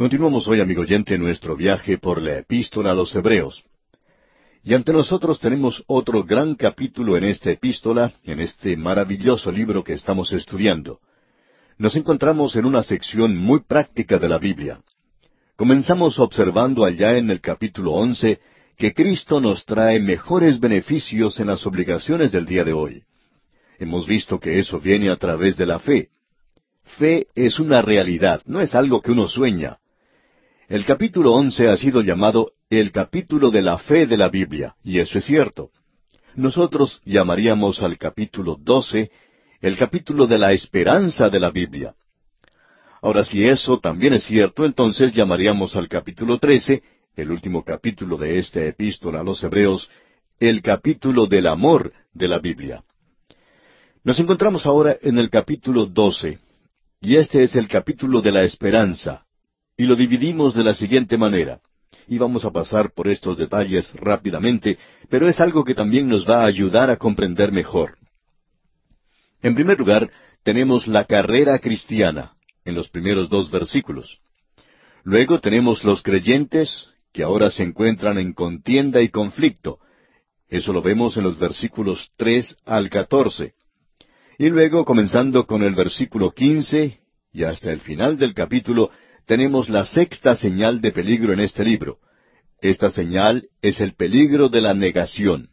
Continuamos hoy, amigo oyente, nuestro viaje por la epístola a los Hebreos. Y ante nosotros tenemos otro gran capítulo en esta epístola, en este maravilloso libro que estamos estudiando. Nos encontramos en una sección muy práctica de la Biblia. Comenzamos observando allá en el capítulo once que Cristo nos trae mejores beneficios en las obligaciones del día de hoy. Hemos visto que eso viene a través de la fe. Fe es una realidad, no es algo que uno sueña. El capítulo once ha sido llamado el capítulo de la fe de la Biblia, y eso es cierto. Nosotros llamaríamos al capítulo doce el capítulo de la esperanza de la Biblia. Ahora, si eso también es cierto, entonces llamaríamos al capítulo trece, el último capítulo de esta epístola a los hebreos, el capítulo del amor de la Biblia. Nos encontramos ahora en el capítulo doce, y este es el capítulo de la esperanza, y lo dividimos de la siguiente manera. Y vamos a pasar por estos detalles rápidamente, pero es algo que también nos va a ayudar a comprender mejor. En primer lugar, tenemos la carrera cristiana, en los primeros dos versículos. Luego tenemos los creyentes, que ahora se encuentran en contienda y conflicto. Eso lo vemos en los versículos tres al catorce. Y luego, comenzando con el versículo quince y hasta el final del capítulo, tenemos la sexta señal de peligro en este libro. Esta señal es el peligro de la negación.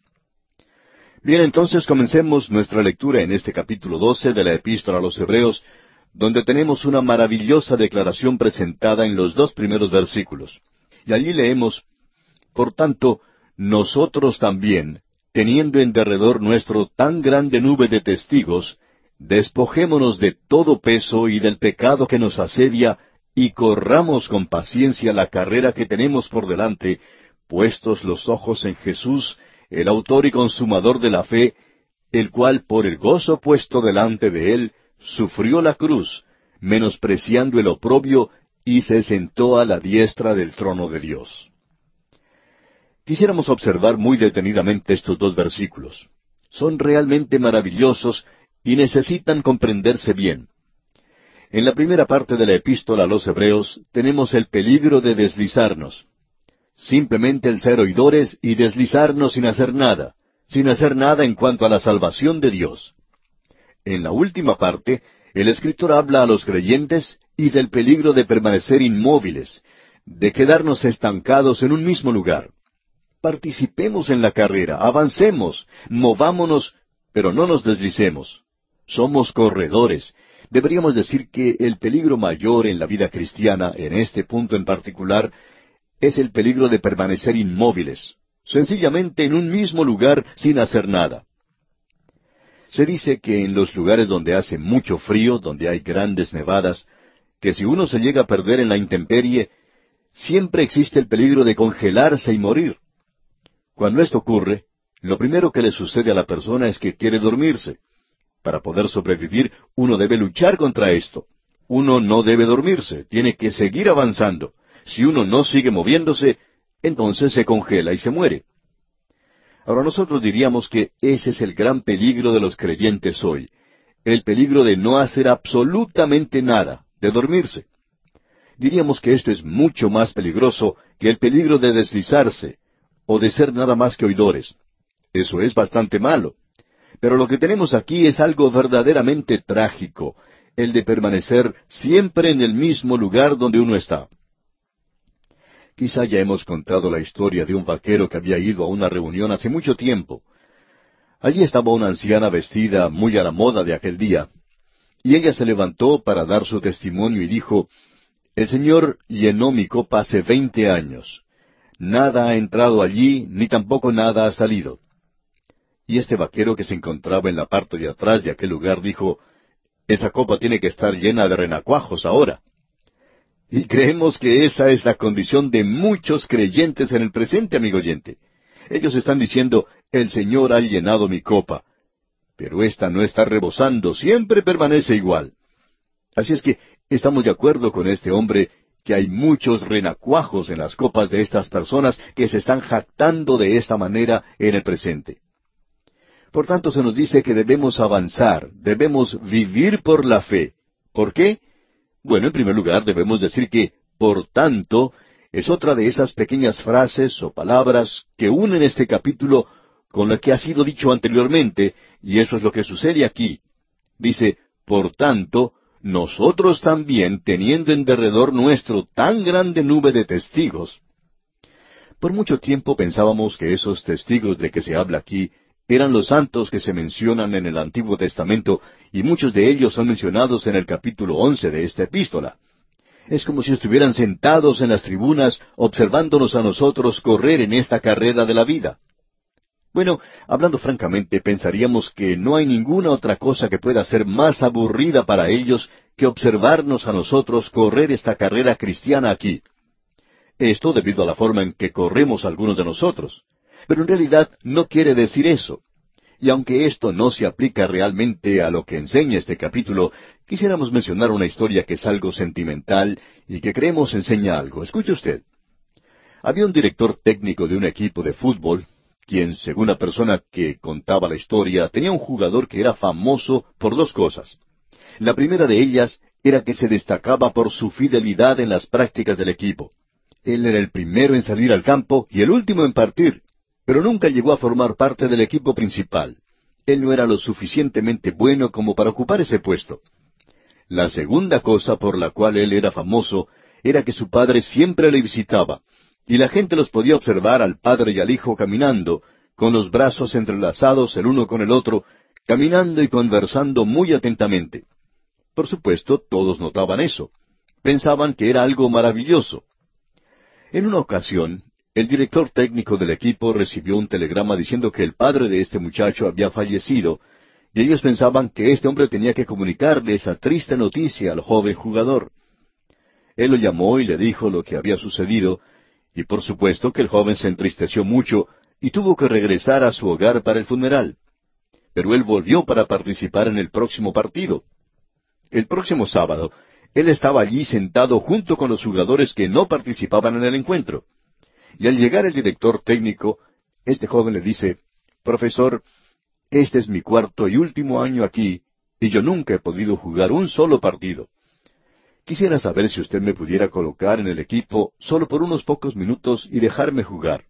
Bien, entonces comencemos nuestra lectura en este capítulo 12 de la epístola a los Hebreos, donde tenemos una maravillosa declaración presentada en los dos primeros versículos. Y allí leemos, Por tanto, nosotros también, teniendo en derredor nuestro tan grande nube de testigos, despojémonos de todo peso y del pecado que nos asedia y corramos con paciencia la carrera que tenemos por delante, puestos los ojos en Jesús, el autor y consumador de la fe, el cual por el gozo puesto delante de él sufrió la cruz, menospreciando el oprobio, y se sentó a la diestra del trono de Dios. Quisiéramos observar muy detenidamente estos dos versículos. Son realmente maravillosos y necesitan comprenderse bien. En la primera parte de la epístola a los Hebreos tenemos el peligro de deslizarnos. Simplemente el ser oidores y deslizarnos sin hacer nada, sin hacer nada en cuanto a la salvación de Dios. En la última parte, el escritor habla a los creyentes y del peligro de permanecer inmóviles, de quedarnos estancados en un mismo lugar. Participemos en la carrera, avancemos, movámonos, pero no nos deslicemos. Somos corredores Deberíamos decir que el peligro mayor en la vida cristiana, en este punto en particular, es el peligro de permanecer inmóviles, sencillamente en un mismo lugar sin hacer nada. Se dice que en los lugares donde hace mucho frío, donde hay grandes nevadas, que si uno se llega a perder en la intemperie, siempre existe el peligro de congelarse y morir. Cuando esto ocurre, lo primero que le sucede a la persona es que quiere dormirse. Para poder sobrevivir, uno debe luchar contra esto. Uno no debe dormirse, tiene que seguir avanzando. Si uno no sigue moviéndose, entonces se congela y se muere. Ahora nosotros diríamos que ese es el gran peligro de los creyentes hoy, el peligro de no hacer absolutamente nada, de dormirse. Diríamos que esto es mucho más peligroso que el peligro de deslizarse o de ser nada más que oidores. Eso es bastante malo. Pero lo que tenemos aquí es algo verdaderamente trágico, el de permanecer siempre en el mismo lugar donde uno está. Quizá ya hemos contado la historia de un vaquero que había ido a una reunión hace mucho tiempo. Allí estaba una anciana vestida muy a la moda de aquel día, y ella se levantó para dar su testimonio y dijo, El Señor llenó mi copa hace veinte años. Nada ha entrado allí, ni tampoco nada ha salido. Y este vaquero que se encontraba en la parte de atrás de aquel lugar dijo, Esa copa tiene que estar llena de renacuajos ahora. Y creemos que esa es la condición de muchos creyentes en el presente, amigo oyente. Ellos están diciendo, el Señor ha llenado mi copa. Pero ésta no está rebosando, siempre permanece igual. Así es que estamos de acuerdo con este hombre que hay muchos renacuajos en las copas de estas personas que se están jactando de esta manera en el presente. Por tanto, se nos dice que debemos avanzar, debemos vivir por la fe. ¿Por qué? Bueno, en primer lugar, debemos decir que, por tanto, es otra de esas pequeñas frases o palabras que unen este capítulo con lo que ha sido dicho anteriormente, y eso es lo que sucede aquí. Dice, por tanto, nosotros también, teniendo en derredor nuestro tan grande nube de testigos. Por mucho tiempo pensábamos que esos testigos de que se habla aquí eran los santos que se mencionan en el Antiguo Testamento y muchos de ellos son mencionados en el capítulo once de esta epístola. Es como si estuvieran sentados en las tribunas observándonos a nosotros correr en esta carrera de la vida. Bueno, hablando francamente, pensaríamos que no hay ninguna otra cosa que pueda ser más aburrida para ellos que observarnos a nosotros correr esta carrera cristiana aquí. Esto debido a la forma en que corremos algunos de nosotros. Pero en realidad no quiere decir eso. Y aunque esto no se aplica realmente a lo que enseña este capítulo, quisiéramos mencionar una historia que es algo sentimental y que creemos enseña algo. Escuche usted. Había un director técnico de un equipo de fútbol, quien, según la persona que contaba la historia, tenía un jugador que era famoso por dos cosas. La primera de ellas era que se destacaba por su fidelidad en las prácticas del equipo. Él era el primero en salir al campo y el último en partir, pero nunca llegó a formar parte del equipo principal. Él no era lo suficientemente bueno como para ocupar ese puesto. La segunda cosa por la cual él era famoso era que su padre siempre le visitaba, y la gente los podía observar al padre y al hijo caminando, con los brazos entrelazados el uno con el otro, caminando y conversando muy atentamente. Por supuesto, todos notaban eso. Pensaban que era algo maravilloso. En una ocasión, el director técnico del equipo recibió un telegrama diciendo que el padre de este muchacho había fallecido, y ellos pensaban que este hombre tenía que comunicarle esa triste noticia al joven jugador. Él lo llamó y le dijo lo que había sucedido, y por supuesto que el joven se entristeció mucho y tuvo que regresar a su hogar para el funeral. Pero él volvió para participar en el próximo partido. El próximo sábado, él estaba allí sentado junto con los jugadores que no participaban en el encuentro y al llegar el director técnico, este joven le dice, Profesor, este es mi cuarto y último año aquí, y yo nunca he podido jugar un solo partido. Quisiera saber si usted me pudiera colocar en el equipo solo por unos pocos minutos y dejarme jugar.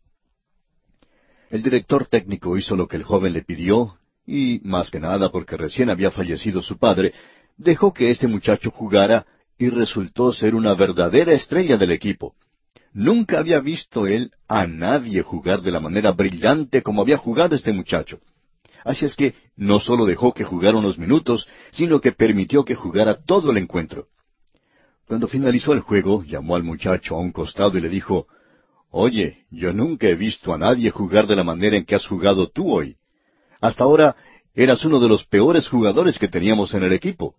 El director técnico hizo lo que el joven le pidió, y más que nada porque recién había fallecido su padre, dejó que este muchacho jugara y resultó ser una verdadera estrella del equipo. Nunca había visto él a nadie jugar de la manera brillante como había jugado este muchacho. Así es que no solo dejó que jugara unos minutos, sino que permitió que jugara todo el encuentro. Cuando finalizó el juego, llamó al muchacho a un costado y le dijo, Oye, yo nunca he visto a nadie jugar de la manera en que has jugado tú hoy. Hasta ahora eras uno de los peores jugadores que teníamos en el equipo.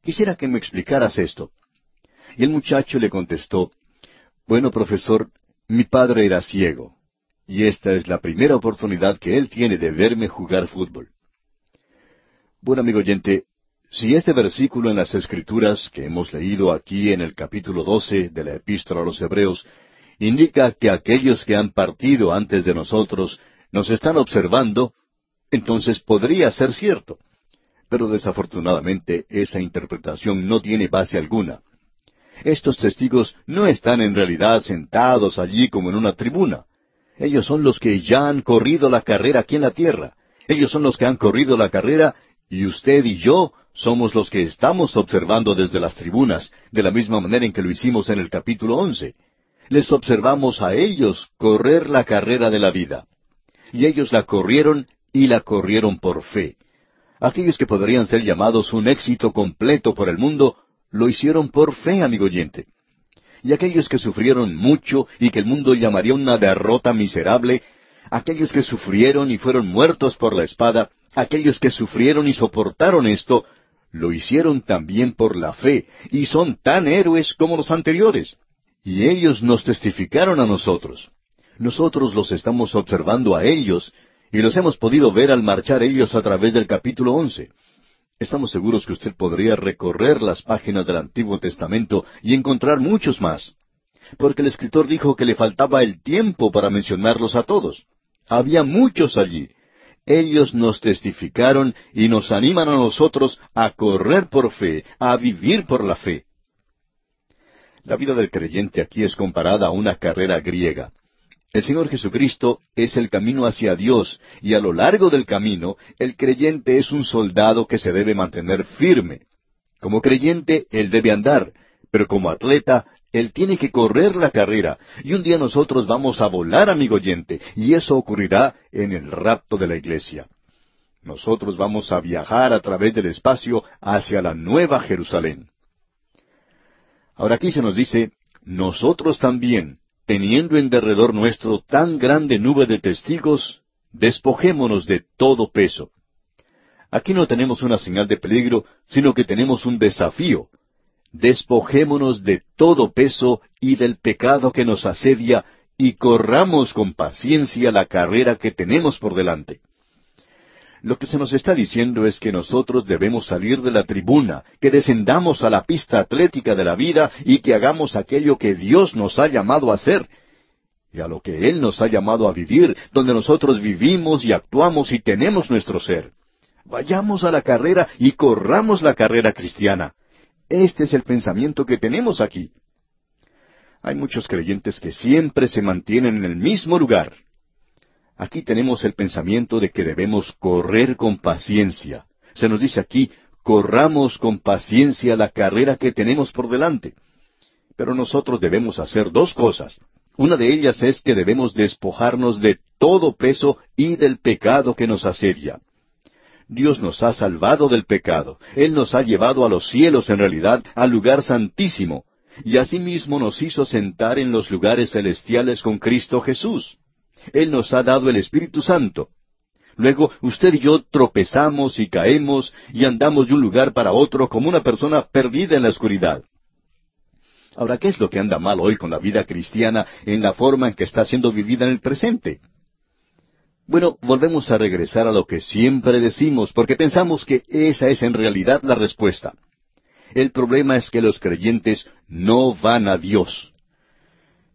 Quisiera que me explicaras esto. Y el muchacho le contestó, bueno, profesor, mi padre era ciego, y esta es la primera oportunidad que él tiene de verme jugar fútbol. Bueno, amigo oyente, si este versículo en las Escrituras que hemos leído aquí en el capítulo 12 de la epístola a los Hebreos indica que aquellos que han partido antes de nosotros nos están observando, entonces podría ser cierto. Pero desafortunadamente esa interpretación no tiene base alguna. Estos testigos no están en realidad sentados allí como en una tribuna. Ellos son los que ya han corrido la carrera aquí en la tierra. Ellos son los que han corrido la carrera y usted y yo somos los que estamos observando desde las tribunas, de la misma manera en que lo hicimos en el capítulo once. Les observamos a ellos correr la carrera de la vida. Y ellos la corrieron y la corrieron por fe. Aquellos que podrían ser llamados un éxito completo por el mundo lo hicieron por fe, amigo oyente. Y aquellos que sufrieron mucho y que el mundo llamaría una derrota miserable, aquellos que sufrieron y fueron muertos por la espada, aquellos que sufrieron y soportaron esto, lo hicieron también por la fe, y son tan héroes como los anteriores. Y ellos nos testificaron a nosotros. Nosotros los estamos observando a ellos, y los hemos podido ver al marchar ellos a través del capítulo once. Estamos seguros que usted podría recorrer las páginas del Antiguo Testamento y encontrar muchos más, porque el escritor dijo que le faltaba el tiempo para mencionarlos a todos. Había muchos allí. Ellos nos testificaron y nos animan a nosotros a correr por fe, a vivir por la fe. La vida del creyente aquí es comparada a una carrera griega. El Señor Jesucristo es el camino hacia Dios y a lo largo del camino el creyente es un soldado que se debe mantener firme. Como creyente, él debe andar, pero como atleta, él tiene que correr la carrera, y un día nosotros vamos a volar, amigo oyente, y eso ocurrirá en el rapto de la iglesia. Nosotros vamos a viajar a través del espacio hacia la nueva Jerusalén. Ahora aquí se nos dice, nosotros también, teniendo en derredor nuestro tan grande nube de testigos, despojémonos de todo peso. Aquí no tenemos una señal de peligro, sino que tenemos un desafío. Despojémonos de todo peso y del pecado que nos asedia y corramos con paciencia la carrera que tenemos por delante. Lo que se nos está diciendo es que nosotros debemos salir de la tribuna, que descendamos a la pista atlética de la vida y que hagamos aquello que Dios nos ha llamado a hacer y a lo que Él nos ha llamado a vivir, donde nosotros vivimos y actuamos y tenemos nuestro ser. Vayamos a la carrera y corramos la carrera cristiana. Este es el pensamiento que tenemos aquí. Hay muchos creyentes que siempre se mantienen en el mismo lugar, Aquí tenemos el pensamiento de que debemos correr con paciencia. Se nos dice aquí, corramos con paciencia la carrera que tenemos por delante. Pero nosotros debemos hacer dos cosas. Una de ellas es que debemos despojarnos de todo peso y del pecado que nos asedia. Dios nos ha salvado del pecado. Él nos ha llevado a los cielos en realidad, al lugar santísimo. Y asimismo nos hizo sentar en los lugares celestiales con Cristo Jesús. Él nos ha dado el Espíritu Santo. Luego, usted y yo tropezamos y caemos y andamos de un lugar para otro como una persona perdida en la oscuridad. Ahora, ¿qué es lo que anda mal hoy con la vida cristiana en la forma en que está siendo vivida en el presente? Bueno, volvemos a regresar a lo que siempre decimos, porque pensamos que esa es en realidad la respuesta. El problema es que los creyentes no van a Dios.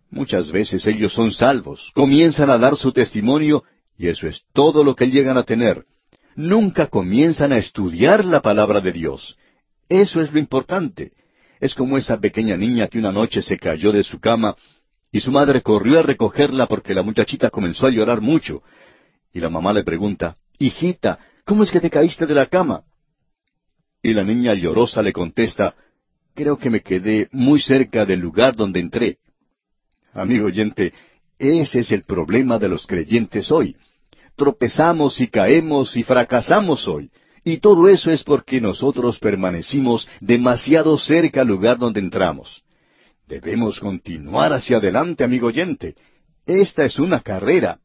Muchas veces ellos son salvos, comienzan a dar su testimonio y eso es todo lo que llegan a tener. Nunca comienzan a estudiar la palabra de Dios. Eso es lo importante. Es como esa pequeña niña que una noche se cayó de su cama y su madre corrió a recogerla porque la muchachita comenzó a llorar mucho. Y la mamá le pregunta, Hijita, ¿cómo es que te caíste de la cama? Y la niña llorosa le contesta, Creo que me quedé muy cerca del lugar donde entré. Amigo oyente, ese es el problema de los creyentes hoy. Tropezamos y caemos y fracasamos hoy. Y todo eso es porque nosotros permanecimos demasiado cerca al lugar donde entramos. Debemos continuar hacia adelante, amigo oyente. Esta es una carrera.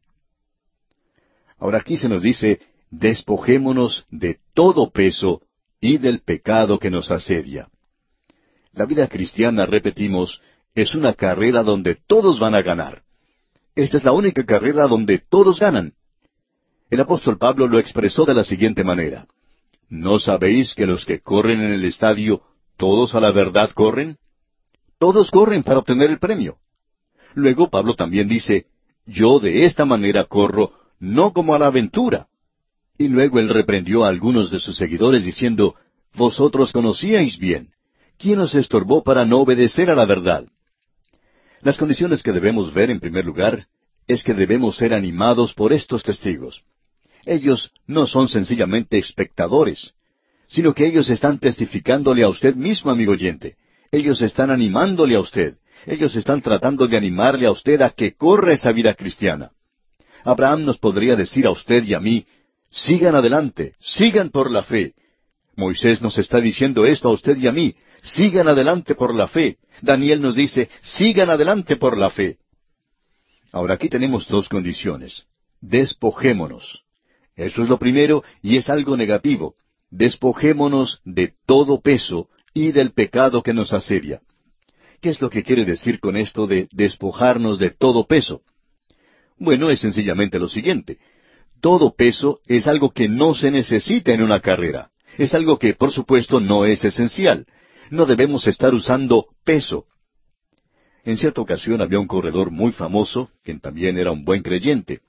Ahora aquí se nos dice, despojémonos de todo peso y del pecado que nos asedia. La vida cristiana, repetimos, es una carrera donde todos van a ganar. Esta es la única carrera donde todos ganan. El apóstol Pablo lo expresó de la siguiente manera. ¿No sabéis que los que corren en el estadio, todos a la verdad corren? Todos corren para obtener el premio. Luego Pablo también dice, yo de esta manera corro, no como a la aventura. Y luego él reprendió a algunos de sus seguidores diciendo, Vosotros conocíais bien. ¿Quién os estorbó para no obedecer a la verdad? Las condiciones que debemos ver en primer lugar es que debemos ser animados por estos testigos. Ellos no son sencillamente espectadores, sino que ellos están testificándole a usted mismo, amigo oyente. Ellos están animándole a usted. Ellos están tratando de animarle a usted a que corra esa vida cristiana. Abraham nos podría decir a usted y a mí, sigan adelante, sigan por la fe. Moisés nos está diciendo esto a usted y a mí, sigan adelante por la fe. Daniel nos dice, sigan adelante por la fe. Ahora aquí tenemos dos condiciones. Despojémonos. Eso es lo primero y es algo negativo. Despojémonos de todo peso y del pecado que nos asedia. ¿Qué es lo que quiere decir con esto de despojarnos de todo peso? Bueno, es sencillamente lo siguiente. Todo peso es algo que no se necesita en una carrera. Es algo que, por supuesto, no es esencial no debemos estar usando peso. En cierta ocasión había un corredor muy famoso, quien también era un buen creyente.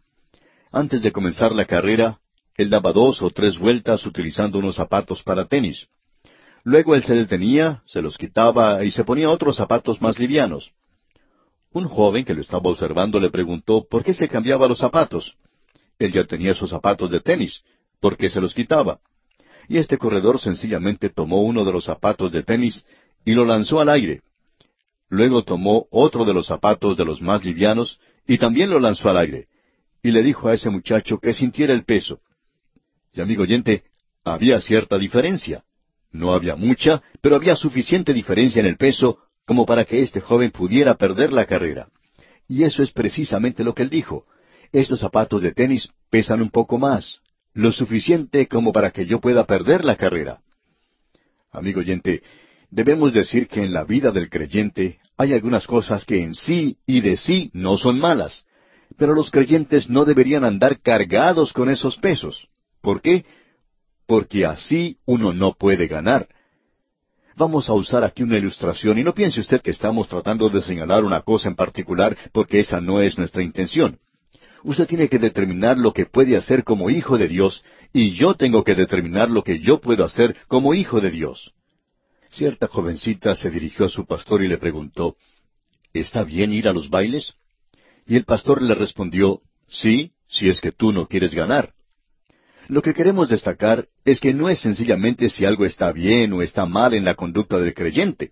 Antes de comenzar la carrera, él daba dos o tres vueltas utilizando unos zapatos para tenis. Luego él se detenía, se los quitaba y se ponía otros zapatos más livianos. Un joven que lo estaba observando le preguntó por qué se cambiaba los zapatos. Él ya tenía esos zapatos de tenis, ¿por qué se los quitaba? y este corredor sencillamente tomó uno de los zapatos de tenis y lo lanzó al aire. Luego tomó otro de los zapatos de los más livianos y también lo lanzó al aire. Y le dijo a ese muchacho que sintiera el peso. Y amigo oyente, había cierta diferencia. No había mucha, pero había suficiente diferencia en el peso como para que este joven pudiera perder la carrera. Y eso es precisamente lo que él dijo. Estos zapatos de tenis pesan un poco más, lo suficiente como para que yo pueda perder la carrera. Amigo oyente, debemos decir que en la vida del creyente hay algunas cosas que en sí y de sí no son malas, pero los creyentes no deberían andar cargados con esos pesos. ¿Por qué? Porque así uno no puede ganar. Vamos a usar aquí una ilustración y no piense usted que estamos tratando de señalar una cosa en particular porque esa no es nuestra intención. Usted tiene que determinar lo que puede hacer como hijo de Dios y yo tengo que determinar lo que yo puedo hacer como hijo de Dios. Cierta jovencita se dirigió a su pastor y le preguntó, ¿Está bien ir a los bailes? Y el pastor le respondió, Sí, si es que tú no quieres ganar. Lo que queremos destacar es que no es sencillamente si algo está bien o está mal en la conducta del creyente.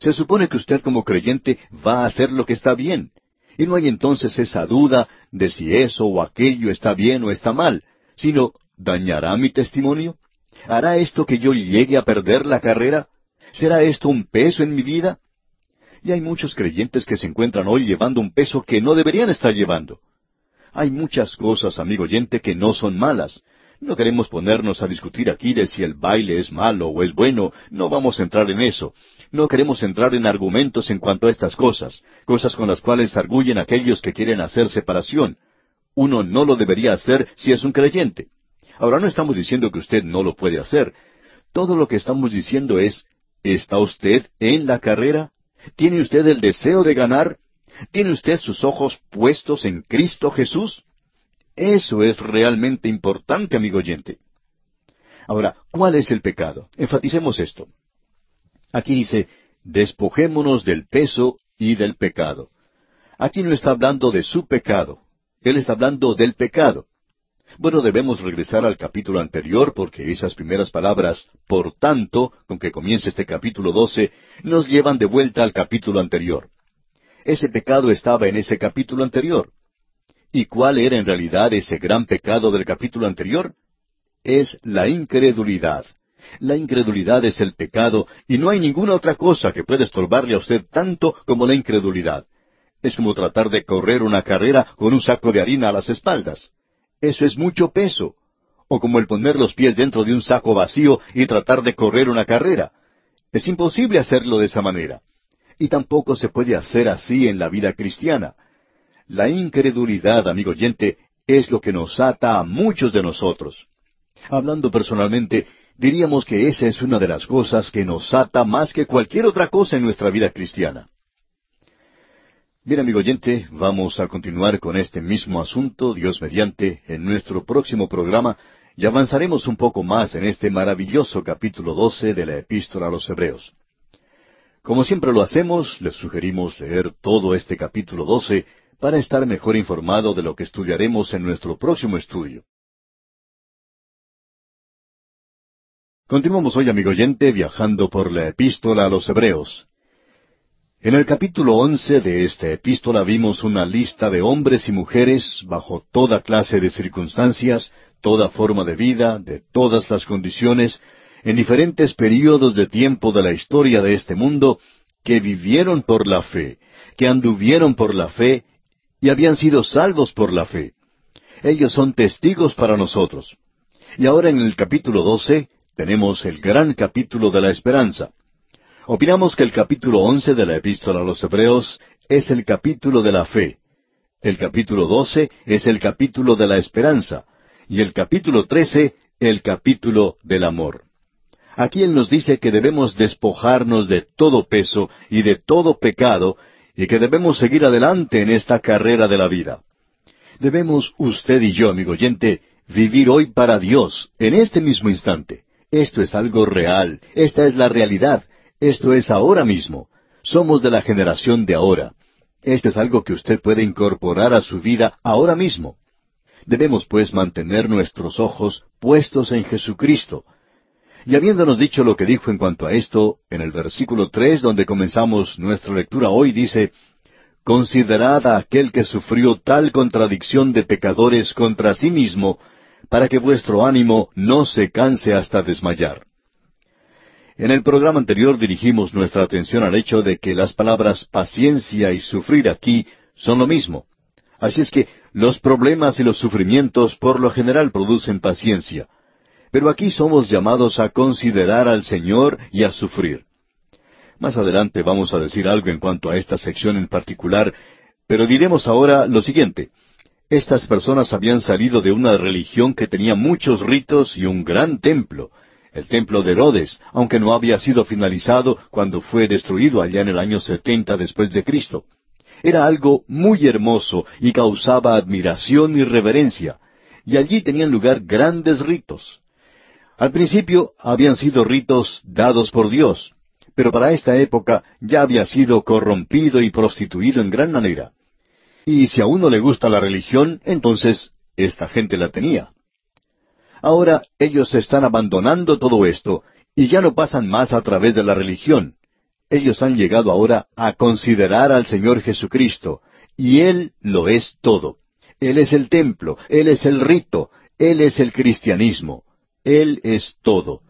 Se supone que usted como creyente va a hacer lo que está bien, y no hay entonces esa duda de si eso o aquello está bien o está mal, sino ¿dañará mi testimonio? ¿Hará esto que yo llegue a perder la carrera? ¿Será esto un peso en mi vida? Y hay muchos creyentes que se encuentran hoy llevando un peso que no deberían estar llevando. Hay muchas cosas, amigo oyente, que no son malas. No queremos ponernos a discutir aquí de si el baile es malo o es bueno, no vamos a entrar en eso. No queremos entrar en argumentos en cuanto a estas cosas, cosas con las cuales arguyen aquellos que quieren hacer separación. Uno no lo debería hacer si es un creyente. Ahora no estamos diciendo que usted no lo puede hacer. Todo lo que estamos diciendo es, ¿está usted en la carrera? ¿Tiene usted el deseo de ganar? ¿Tiene usted sus ojos puestos en Cristo Jesús? Eso es realmente importante, amigo oyente. Ahora, ¿cuál es el pecado? Enfaticemos esto. Aquí dice, despojémonos del peso y del pecado. Aquí no está hablando de su pecado, él está hablando del pecado. Bueno, debemos regresar al capítulo anterior porque esas primeras palabras, por tanto, con que comienza este capítulo 12, nos llevan de vuelta al capítulo anterior. Ese pecado estaba en ese capítulo anterior. ¿Y cuál era en realidad ese gran pecado del capítulo anterior? Es la incredulidad. La incredulidad es el pecado y no hay ninguna otra cosa que pueda estorbarle a usted tanto como la incredulidad. Es como tratar de correr una carrera con un saco de harina a las espaldas. Eso es mucho peso. O como el poner los pies dentro de un saco vacío y tratar de correr una carrera. Es imposible hacerlo de esa manera. Y tampoco se puede hacer así en la vida cristiana. La incredulidad, amigo oyente, es lo que nos ata a muchos de nosotros. Hablando personalmente, diríamos que esa es una de las cosas que nos ata más que cualquier otra cosa en nuestra vida cristiana. Bien, amigo oyente, vamos a continuar con este mismo asunto, Dios mediante, en nuestro próximo programa, y avanzaremos un poco más en este maravilloso capítulo 12 de la epístola a los Hebreos. Como siempre lo hacemos, les sugerimos leer todo este capítulo 12 para estar mejor informado de lo que estudiaremos en nuestro próximo estudio. Continuamos hoy, amigo oyente, viajando por la epístola a los Hebreos. En el capítulo once de esta epístola vimos una lista de hombres y mujeres bajo toda clase de circunstancias, toda forma de vida, de todas las condiciones, en diferentes períodos de tiempo de la historia de este mundo, que vivieron por la fe, que anduvieron por la fe y habían sido salvos por la fe. Ellos son testigos para nosotros. Y ahora en el capítulo doce tenemos el gran capítulo de la esperanza. Opinamos que el capítulo once de la epístola a los Hebreos es el capítulo de la fe. El capítulo doce es el capítulo de la esperanza. Y el capítulo trece, el capítulo del amor. Aquí Él nos dice que debemos despojarnos de todo peso y de todo pecado y que debemos seguir adelante en esta carrera de la vida. Debemos usted y yo, amigo oyente, vivir hoy para Dios, en este mismo instante. Esto es algo real, esta es la realidad, esto es ahora mismo. Somos de la generación de ahora. Esto es algo que usted puede incorporar a su vida ahora mismo. Debemos pues mantener nuestros ojos puestos en Jesucristo. Y habiéndonos dicho lo que dijo en cuanto a esto, en el versículo tres donde comenzamos nuestra lectura hoy dice Considerad a aquel que sufrió tal contradicción de pecadores contra sí mismo, para que vuestro ánimo no se canse hasta desmayar. En el programa anterior dirigimos nuestra atención al hecho de que las palabras paciencia y sufrir aquí son lo mismo. Así es que los problemas y los sufrimientos por lo general producen paciencia. Pero aquí somos llamados a considerar al Señor y a sufrir. Más adelante vamos a decir algo en cuanto a esta sección en particular, pero diremos ahora lo siguiente. Estas personas habían salido de una religión que tenía muchos ritos y un gran templo, el templo de Herodes, aunque no había sido finalizado cuando fue destruido allá en el año 70 después de Cristo. Era algo muy hermoso y causaba admiración y reverencia, y allí tenían lugar grandes ritos. Al principio habían sido ritos dados por Dios, pero para esta época ya había sido corrompido y prostituido en gran manera. Y si a uno le gusta la religión, entonces esta gente la tenía. Ahora ellos están abandonando todo esto y ya no pasan más a través de la religión. Ellos han llegado ahora a considerar al Señor Jesucristo, y Él lo es todo. Él es el templo, Él es el rito, Él es el cristianismo, Él es todo.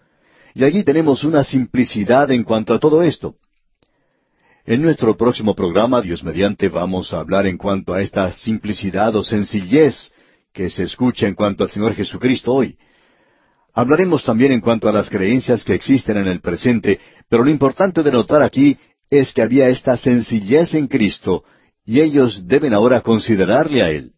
Y allí tenemos una simplicidad en cuanto a todo esto. En nuestro próximo programa, Dios mediante, vamos a hablar en cuanto a esta simplicidad o sencillez que se escucha en cuanto al Señor Jesucristo hoy. Hablaremos también en cuanto a las creencias que existen en el presente, pero lo importante de notar aquí es que había esta sencillez en Cristo, y ellos deben ahora considerarle a Él.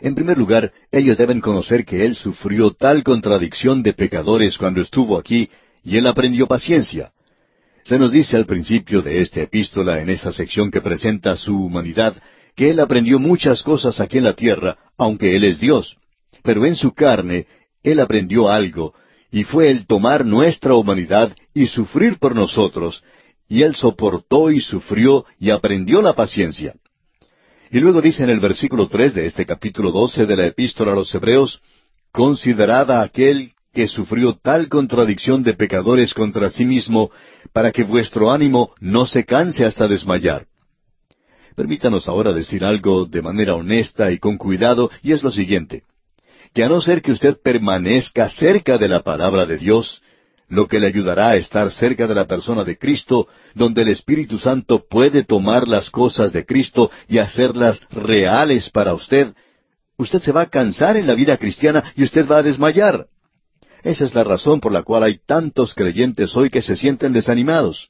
En primer lugar, ellos deben conocer que Él sufrió tal contradicción de pecadores cuando estuvo aquí, y Él aprendió paciencia. Se nos dice al principio de esta epístola, en esa sección que presenta su humanidad, que él aprendió muchas cosas aquí en la tierra, aunque él es Dios. Pero en su carne, él aprendió algo, y fue el tomar nuestra humanidad y sufrir por nosotros, y él soportó y sufrió y aprendió la paciencia. Y luego dice en el versículo tres de este capítulo doce de la epístola a los Hebreos, «Considerada aquel que sufrió tal contradicción de pecadores contra sí mismo, para que vuestro ánimo no se canse hasta desmayar. Permítanos ahora decir algo de manera honesta y con cuidado, y es lo siguiente, que a no ser que usted permanezca cerca de la palabra de Dios, lo que le ayudará a estar cerca de la persona de Cristo, donde el Espíritu Santo puede tomar las cosas de Cristo y hacerlas reales para usted, usted se va a cansar en la vida cristiana y usted va a desmayar. Esa es la razón por la cual hay tantos creyentes hoy que se sienten desanimados.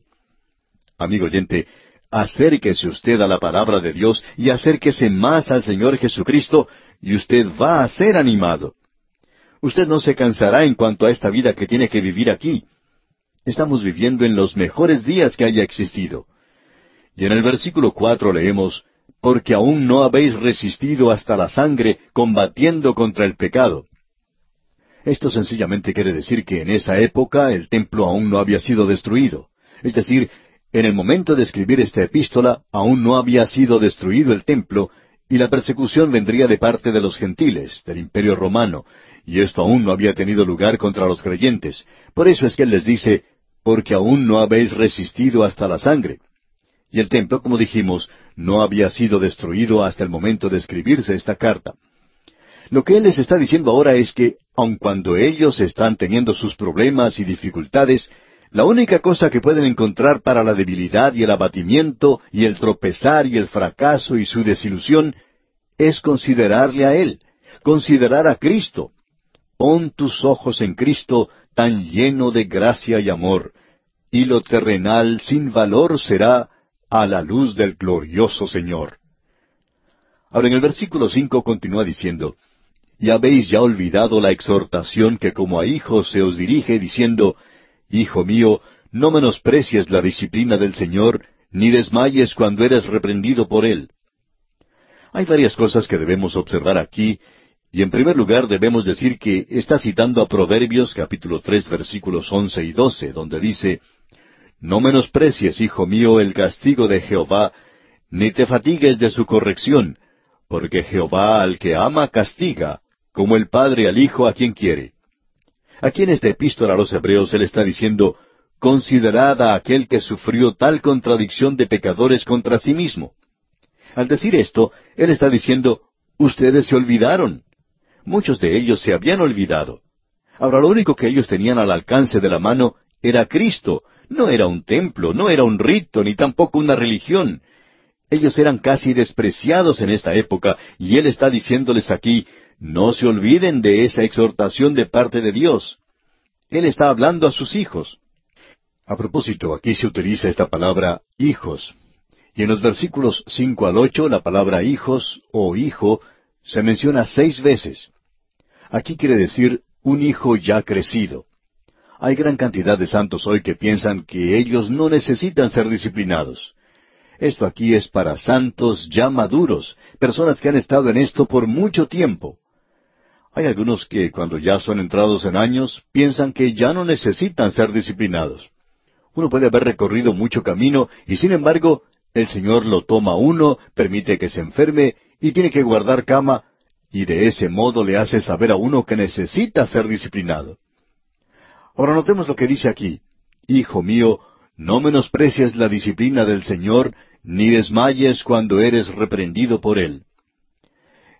Amigo oyente, acérquese usted a la palabra de Dios y acérquese más al Señor Jesucristo y usted va a ser animado. Usted no se cansará en cuanto a esta vida que tiene que vivir aquí. Estamos viviendo en los mejores días que haya existido. Y en el versículo cuatro leemos, porque aún no habéis resistido hasta la sangre combatiendo contra el pecado. Esto sencillamente quiere decir que en esa época el templo aún no había sido destruido. Es decir, en el momento de escribir esta epístola aún no había sido destruido el templo y la persecución vendría de parte de los gentiles, del imperio romano, y esto aún no había tenido lugar contra los creyentes. Por eso es que él les dice, porque aún no habéis resistido hasta la sangre. Y el templo, como dijimos, no había sido destruido hasta el momento de escribirse esta carta. Lo que él les está diciendo ahora es que aun cuando ellos están teniendo sus problemas y dificultades, la única cosa que pueden encontrar para la debilidad y el abatimiento y el tropezar y el fracaso y su desilusión es considerarle a Él, considerar a Cristo. Pon tus ojos en Cristo tan lleno de gracia y amor, y lo terrenal sin valor será a la luz del glorioso Señor. Ahora en el versículo cinco continúa diciendo, y habéis ya olvidado la exhortación que como a hijos se os dirige diciendo, Hijo mío, no menosprecies la disciplina del Señor, ni desmayes cuando eres reprendido por Él. Hay varias cosas que debemos observar aquí, y en primer lugar debemos decir que está citando a Proverbios capítulo tres versículos once y doce, donde dice, No menosprecies, hijo mío, el castigo de Jehová, ni te fatigues de su corrección, porque Jehová al que ama castiga, como el Padre al Hijo a quien quiere. Aquí en esta epístola a los Hebreos Él está diciendo, considerad a aquel que sufrió tal contradicción de pecadores contra sí mismo. Al decir esto, Él está diciendo, ustedes se olvidaron. Muchos de ellos se habían olvidado. Ahora lo único que ellos tenían al alcance de la mano era Cristo, no era un templo, no era un rito, ni tampoco una religión. Ellos eran casi despreciados en esta época, y Él está diciéndoles aquí, no se olviden de esa exhortación de parte de Dios. Él está hablando a sus hijos. A propósito, aquí se utiliza esta palabra hijos. Y en los versículos cinco al ocho la palabra hijos o hijo se menciona seis veces. Aquí quiere decir un hijo ya crecido. Hay gran cantidad de santos hoy que piensan que ellos no necesitan ser disciplinados. Esto aquí es para santos ya maduros, personas que han estado en esto por mucho tiempo. Hay algunos que cuando ya son entrados en años piensan que ya no necesitan ser disciplinados. Uno puede haber recorrido mucho camino y sin embargo el Señor lo toma uno, permite que se enferme y tiene que guardar cama y de ese modo le hace saber a uno que necesita ser disciplinado. Ahora notemos lo que dice aquí. Hijo mío, no menosprecies la disciplina del Señor, ni desmayes cuando eres reprendido por Él.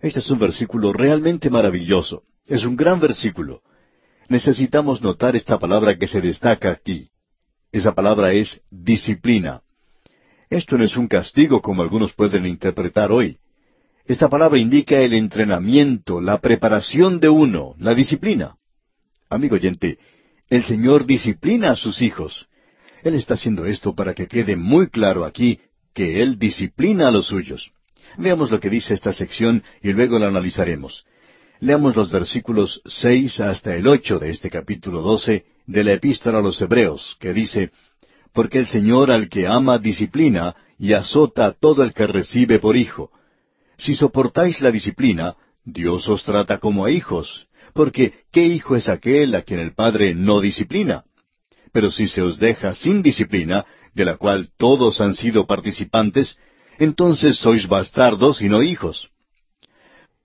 Este es un versículo realmente maravilloso. Es un gran versículo. Necesitamos notar esta palabra que se destaca aquí. Esa palabra es disciplina. Esto no es un castigo como algunos pueden interpretar hoy. Esta palabra indica el entrenamiento, la preparación de uno, la disciplina. Amigo oyente, el Señor disciplina a sus hijos. Él está haciendo esto para que quede muy claro aquí que Él disciplina a los suyos. Veamos lo que dice esta sección y luego la analizaremos. Leamos los versículos seis hasta el ocho de este capítulo doce de la Epístola a los Hebreos, que dice Porque el Señor al que ama disciplina y azota a todo el que recibe por hijo. Si soportáis la disciplina, Dios os trata como a hijos, porque ¿qué hijo es aquel a quien el Padre no disciplina? Pero si se os deja sin disciplina, de la cual todos han sido participantes, entonces sois bastardos y no hijos.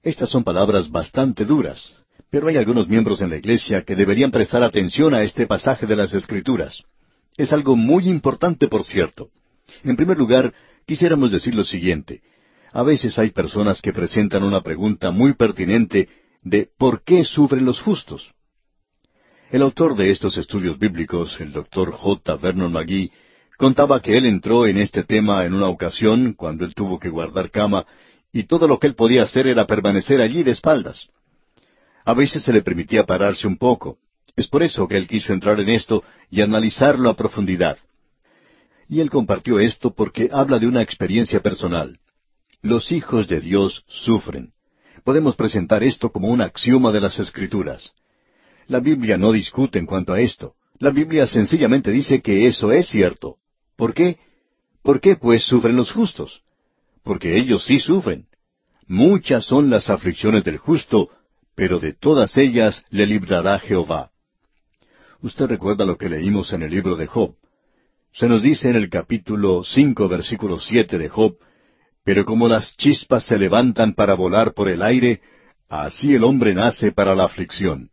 Estas son palabras bastante duras, pero hay algunos miembros en la Iglesia que deberían prestar atención a este pasaje de las Escrituras. Es algo muy importante, por cierto. En primer lugar, quisiéramos decir lo siguiente. A veces hay personas que presentan una pregunta muy pertinente de ¿por qué sufren los justos? El autor de estos estudios bíblicos, el doctor J. Vernon McGee, contaba que él entró en este tema en una ocasión cuando él tuvo que guardar cama y todo lo que él podía hacer era permanecer allí de espaldas. A veces se le permitía pararse un poco. Es por eso que él quiso entrar en esto y analizarlo a profundidad. Y él compartió esto porque habla de una experiencia personal. Los hijos de Dios sufren. Podemos presentar esto como un axioma de las Escrituras. La Biblia no discute en cuanto a esto. La Biblia sencillamente dice que eso es cierto. ¿Por qué? ¿Por qué pues sufren los justos? Porque ellos sí sufren. Muchas son las aflicciones del justo, pero de todas ellas le librará Jehová. Usted recuerda lo que leímos en el libro de Job. Se nos dice en el capítulo cinco, versículo siete de Job, pero como las chispas se levantan para volar por el aire, así el hombre nace para la aflicción.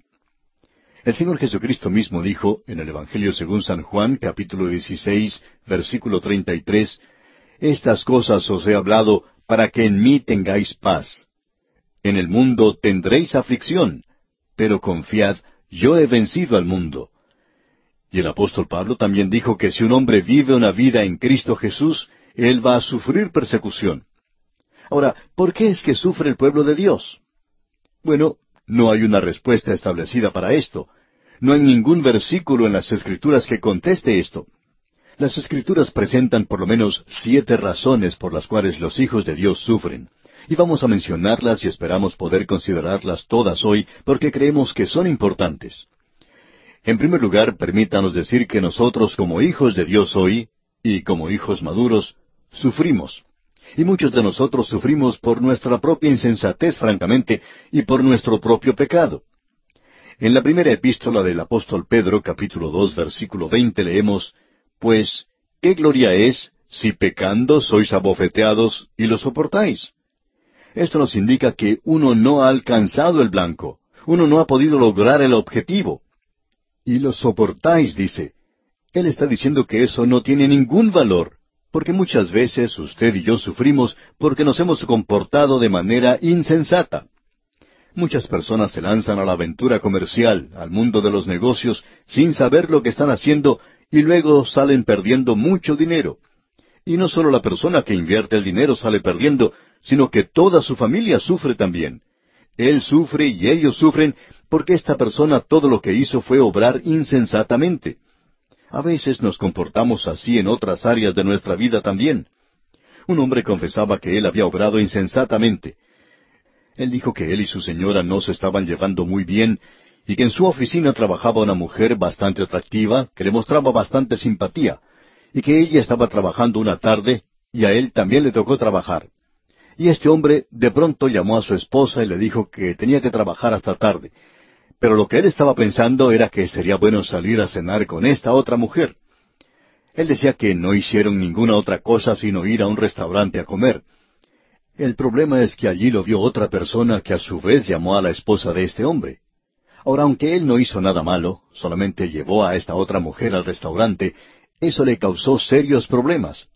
El Señor Jesucristo mismo dijo en el Evangelio según San Juan, capítulo 16, versículo 33, Estas cosas os he hablado para que en mí tengáis paz. En el mundo tendréis aflicción, pero confiad, yo he vencido al mundo. Y el apóstol Pablo también dijo que si un hombre vive una vida en Cristo Jesús, él va a sufrir persecución. Ahora, ¿por qué es que sufre el pueblo de Dios? Bueno, no hay una respuesta establecida para esto. No hay ningún versículo en las Escrituras que conteste esto. Las Escrituras presentan por lo menos siete razones por las cuales los hijos de Dios sufren. Y vamos a mencionarlas y esperamos poder considerarlas todas hoy porque creemos que son importantes. En primer lugar, permítanos decir que nosotros como hijos de Dios hoy, y como hijos maduros, sufrimos y muchos de nosotros sufrimos por nuestra propia insensatez, francamente, y por nuestro propio pecado. En la primera epístola del apóstol Pedro, capítulo dos, versículo veinte, leemos Pues, ¿qué gloria es si pecando sois abofeteados y lo soportáis? Esto nos indica que uno no ha alcanzado el blanco, uno no ha podido lograr el objetivo. Y lo soportáis, dice. Él está diciendo que eso no tiene ningún valor porque muchas veces usted y yo sufrimos porque nos hemos comportado de manera insensata. Muchas personas se lanzan a la aventura comercial, al mundo de los negocios, sin saber lo que están haciendo y luego salen perdiendo mucho dinero. Y no solo la persona que invierte el dinero sale perdiendo, sino que toda su familia sufre también. Él sufre y ellos sufren porque esta persona todo lo que hizo fue obrar insensatamente. A veces nos comportamos así en otras áreas de nuestra vida también. Un hombre confesaba que él había obrado insensatamente. Él dijo que él y su señora no se estaban llevando muy bien y que en su oficina trabajaba una mujer bastante atractiva que le mostraba bastante simpatía y que ella estaba trabajando una tarde y a él también le tocó trabajar. Y este hombre de pronto llamó a su esposa y le dijo que tenía que trabajar hasta tarde pero lo que él estaba pensando era que sería bueno salir a cenar con esta otra mujer. Él decía que no hicieron ninguna otra cosa sino ir a un restaurante a comer. El problema es que allí lo vio otra persona que a su vez llamó a la esposa de este hombre. Ahora, aunque él no hizo nada malo, solamente llevó a esta otra mujer al restaurante, eso le causó serios problemas.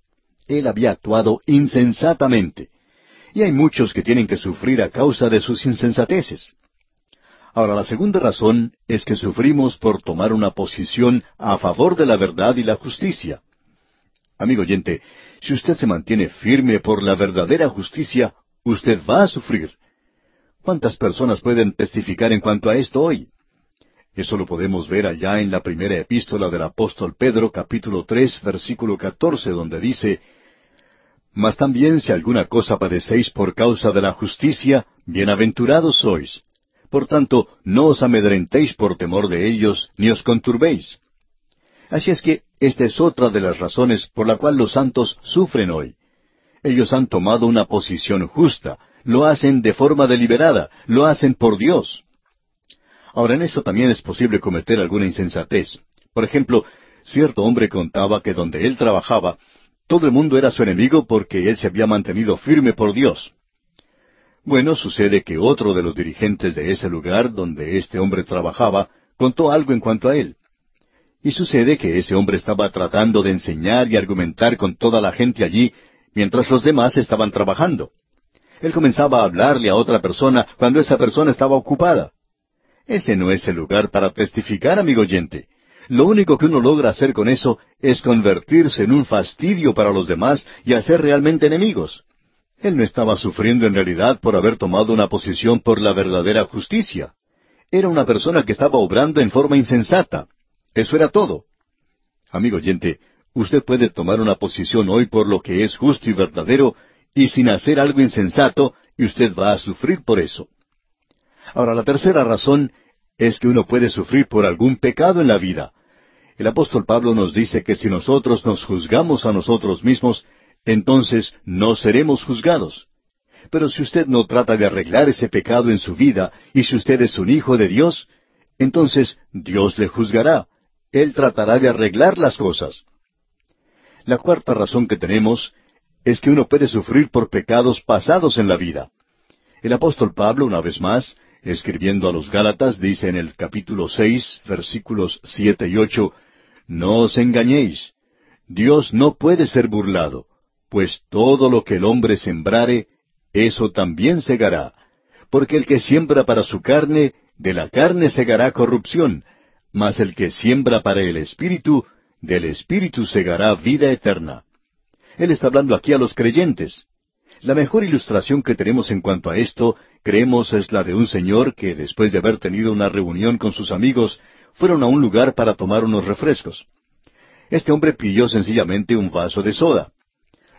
Él había actuado insensatamente. Y hay muchos que tienen que sufrir a causa de sus insensateces. Ahora, la segunda razón es que sufrimos por tomar una posición a favor de la verdad y la justicia. Amigo oyente, si usted se mantiene firme por la verdadera justicia, usted va a sufrir. ¿Cuántas personas pueden testificar en cuanto a esto hoy? Eso lo podemos ver allá en la primera epístola del apóstol Pedro, capítulo tres, versículo catorce, donde dice Mas también si alguna cosa padecéis por causa de la justicia, bienaventurados sois. Por tanto, no os amedrentéis por temor de ellos, ni os conturbéis. Así es que esta es otra de las razones por la cual los santos sufren hoy. Ellos han tomado una posición justa, lo hacen de forma deliberada, lo hacen por Dios. Ahora en eso también es posible cometer alguna insensatez. Por ejemplo, cierto hombre contaba que donde él trabajaba, todo el mundo era su enemigo porque él se había mantenido firme por Dios. Bueno, sucede que otro de los dirigentes de ese lugar donde este hombre trabajaba contó algo en cuanto a él. Y sucede que ese hombre estaba tratando de enseñar y argumentar con toda la gente allí mientras los demás estaban trabajando. Él comenzaba a hablarle a otra persona cuando esa persona estaba ocupada. Ese no es el lugar para testificar, amigo oyente. Lo único que uno logra hacer con eso es convertirse en un fastidio para los demás y hacer realmente enemigos. Él no estaba sufriendo en realidad por haber tomado una posición por la verdadera justicia. Era una persona que estaba obrando en forma insensata. Eso era todo. Amigo oyente, usted puede tomar una posición hoy por lo que es justo y verdadero y sin hacer algo insensato y usted va a sufrir por eso. Ahora, la tercera razón es que uno puede sufrir por algún pecado en la vida. El apóstol Pablo nos dice que si nosotros nos juzgamos a nosotros mismos, entonces no seremos juzgados. Pero si usted no trata de arreglar ese pecado en su vida, y si usted es un hijo de Dios, entonces Dios le juzgará. Él tratará de arreglar las cosas. La cuarta razón que tenemos es que uno puede sufrir por pecados pasados en la vida. El apóstol Pablo, una vez más, escribiendo a los Gálatas, dice en el capítulo seis, versículos siete y ocho No os engañéis. Dios no puede ser burlado pues todo lo que el hombre sembrare, eso también segará. Porque el que siembra para su carne, de la carne segará corrupción, mas el que siembra para el Espíritu, del Espíritu segará vida eterna. Él está hablando aquí a los creyentes. La mejor ilustración que tenemos en cuanto a esto, creemos, es la de un señor que, después de haber tenido una reunión con sus amigos, fueron a un lugar para tomar unos refrescos. Este hombre pilló sencillamente un vaso de soda.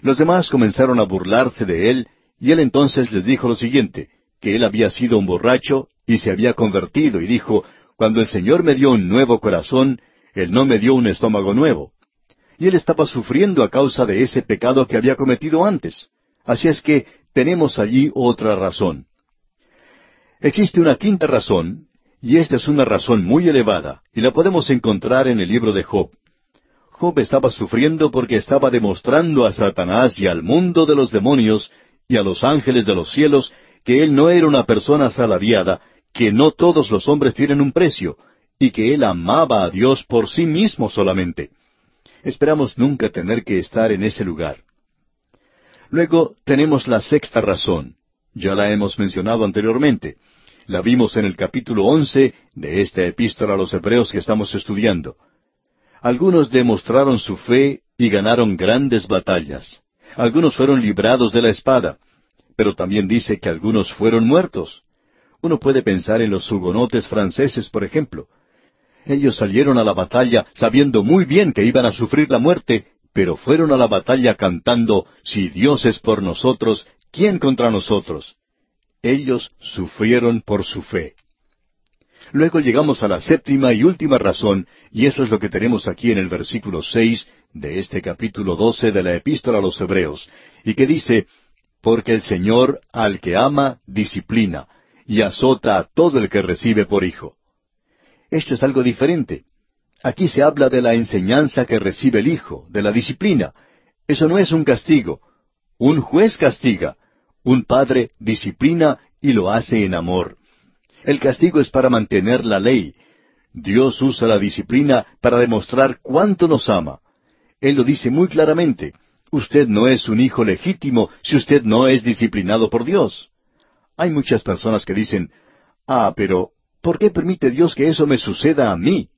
Los demás comenzaron a burlarse de él, y él entonces les dijo lo siguiente, que él había sido un borracho y se había convertido, y dijo, Cuando el Señor me dio un nuevo corazón, Él no me dio un estómago nuevo. Y él estaba sufriendo a causa de ese pecado que había cometido antes. Así es que tenemos allí otra razón. Existe una quinta razón, y esta es una razón muy elevada, y la podemos encontrar en el libro de Job, Job estaba sufriendo porque estaba demostrando a Satanás y al mundo de los demonios y a los ángeles de los cielos que él no era una persona salariada, que no todos los hombres tienen un precio, y que él amaba a Dios por sí mismo solamente. Esperamos nunca tener que estar en ese lugar. Luego tenemos la sexta razón. Ya la hemos mencionado anteriormente. La vimos en el capítulo once de esta epístola a los Hebreos que estamos estudiando. Algunos demostraron su fe y ganaron grandes batallas. Algunos fueron librados de la espada, pero también dice que algunos fueron muertos. Uno puede pensar en los hugonotes franceses, por ejemplo. Ellos salieron a la batalla sabiendo muy bien que iban a sufrir la muerte, pero fueron a la batalla cantando, Si Dios es por nosotros, ¿quién contra nosotros? Ellos sufrieron por su fe. Luego llegamos a la séptima y última razón, y eso es lo que tenemos aquí en el versículo seis de este capítulo doce de la Epístola a los Hebreos, y que dice Porque el Señor al que ama disciplina, y azota a todo el que recibe por hijo. Esto es algo diferente. Aquí se habla de la enseñanza que recibe el hijo, de la disciplina. Eso no es un castigo. Un juez castiga. Un padre disciplina y lo hace en amor. El castigo es para mantener la ley. Dios usa la disciplina para demostrar cuánto nos ama. Él lo dice muy claramente. Usted no es un hijo legítimo si usted no es disciplinado por Dios. Hay muchas personas que dicen, ah, pero ¿por qué permite Dios que eso me suceda a mí?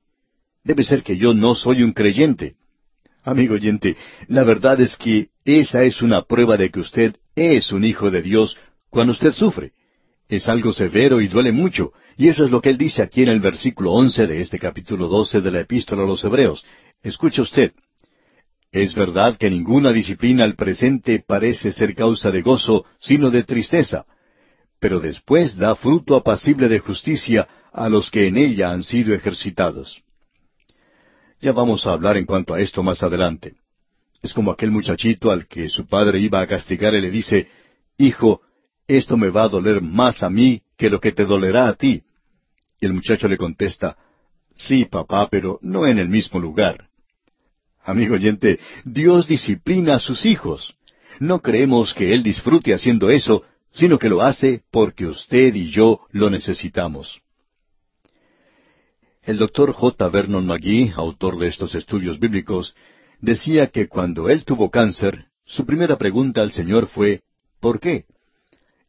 Debe ser que yo no soy un creyente. Amigo oyente, la verdad es que esa es una prueba de que usted es un hijo de Dios cuando usted sufre. Es algo severo y duele mucho, y eso es lo que él dice aquí en el versículo once de este capítulo doce de la Epístola a los Hebreos. Escuche usted. Es verdad que ninguna disciplina al presente parece ser causa de gozo, sino de tristeza, pero después da fruto apacible de justicia a los que en ella han sido ejercitados. Ya vamos a hablar en cuanto a esto más adelante. Es como aquel muchachito al que su padre iba a castigar y le dice, Hijo, esto me va a doler más a mí que lo que te dolerá a ti. Y el muchacho le contesta, sí, papá, pero no en el mismo lugar. Amigo oyente, Dios disciplina a sus hijos. No creemos que Él disfrute haciendo eso, sino que lo hace porque usted y yo lo necesitamos. El doctor J. Vernon McGee, autor de estos estudios bíblicos, decía que cuando él tuvo cáncer, su primera pregunta al Señor fue, ¿por qué?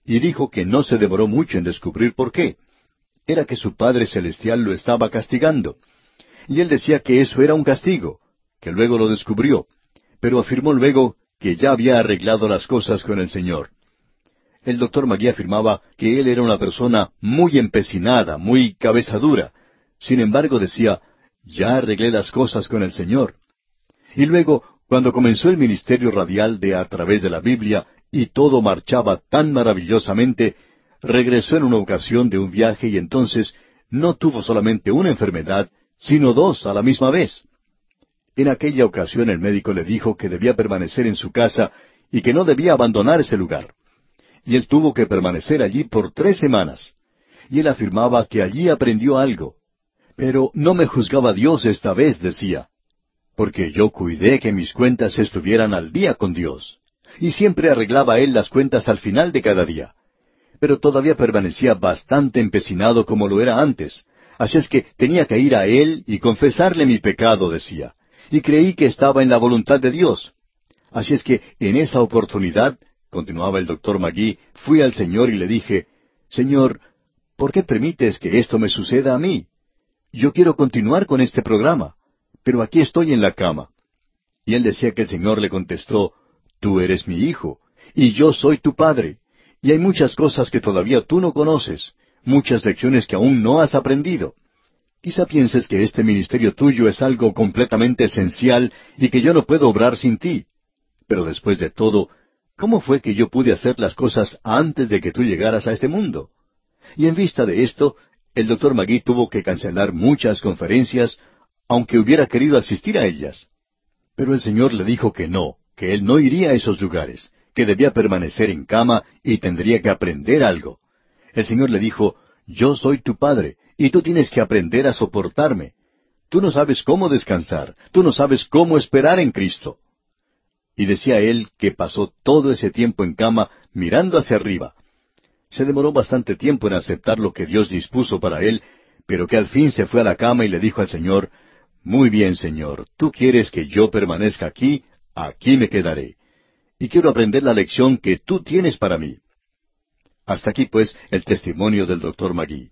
y dijo que no se devoró mucho en descubrir por qué. Era que su Padre Celestial lo estaba castigando. Y él decía que eso era un castigo, que luego lo descubrió, pero afirmó luego que ya había arreglado las cosas con el Señor. El doctor Magui afirmaba que él era una persona muy empecinada, muy cabezadura. Sin embargo, decía, ya arreglé las cosas con el Señor. Y luego, cuando comenzó el ministerio radial de A través de la Biblia, y todo marchaba tan maravillosamente, regresó en una ocasión de un viaje y entonces no tuvo solamente una enfermedad, sino dos a la misma vez. En aquella ocasión el médico le dijo que debía permanecer en su casa y que no debía abandonar ese lugar. Y él tuvo que permanecer allí por tres semanas. Y él afirmaba que allí aprendió algo. Pero no me juzgaba Dios esta vez, decía, porque yo cuidé que mis cuentas estuvieran al día con Dios y siempre arreglaba él las cuentas al final de cada día. Pero todavía permanecía bastante empecinado como lo era antes, así es que tenía que ir a él y confesarle mi pecado, decía, y creí que estaba en la voluntad de Dios. Así es que en esa oportunidad, continuaba el doctor Magui, fui al Señor y le dije, Señor, ¿por qué permites que esto me suceda a mí? Yo quiero continuar con este programa, pero aquí estoy en la cama. Y él decía que el Señor le contestó, Tú eres mi hijo, y yo soy tu padre. Y hay muchas cosas que todavía tú no conoces, muchas lecciones que aún no has aprendido. Quizá pienses que este ministerio tuyo es algo completamente esencial y que yo no puedo obrar sin ti. Pero después de todo, ¿cómo fue que yo pude hacer las cosas antes de que tú llegaras a este mundo? Y en vista de esto, el doctor Magui tuvo que cancelar muchas conferencias, aunque hubiera querido asistir a ellas. Pero el Señor le dijo que no, que él no iría a esos lugares, que debía permanecer en cama y tendría que aprender algo. El Señor le dijo, Yo soy tu Padre, y tú tienes que aprender a soportarme. Tú no sabes cómo descansar, tú no sabes cómo esperar en Cristo. Y decía él que pasó todo ese tiempo en cama mirando hacia arriba. Se demoró bastante tiempo en aceptar lo que Dios dispuso para él, pero que al fin se fue a la cama y le dijo al Señor, Muy bien, Señor, tú quieres que yo permanezca aquí Aquí me quedaré. Y quiero aprender la lección que tú tienes para mí. Hasta aquí, pues, el testimonio del doctor Magui.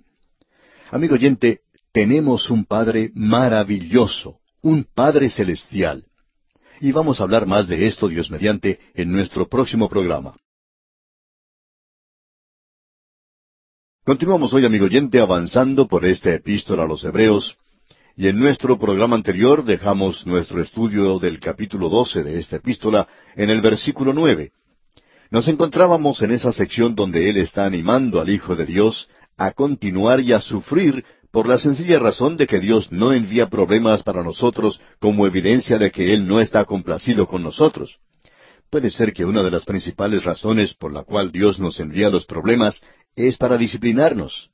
Amigo oyente, tenemos un Padre maravilloso, un Padre celestial. Y vamos a hablar más de esto, Dios mediante, en nuestro próximo programa. Continuamos hoy, amigo oyente, avanzando por esta epístola a los Hebreos, y en nuestro programa anterior dejamos nuestro estudio del capítulo 12 de esta epístola en el versículo 9. Nos encontrábamos en esa sección donde él está animando al Hijo de Dios a continuar y a sufrir por la sencilla razón de que Dios no envía problemas para nosotros como evidencia de que Él no está complacido con nosotros. Puede ser que una de las principales razones por la cual Dios nos envía los problemas es para disciplinarnos.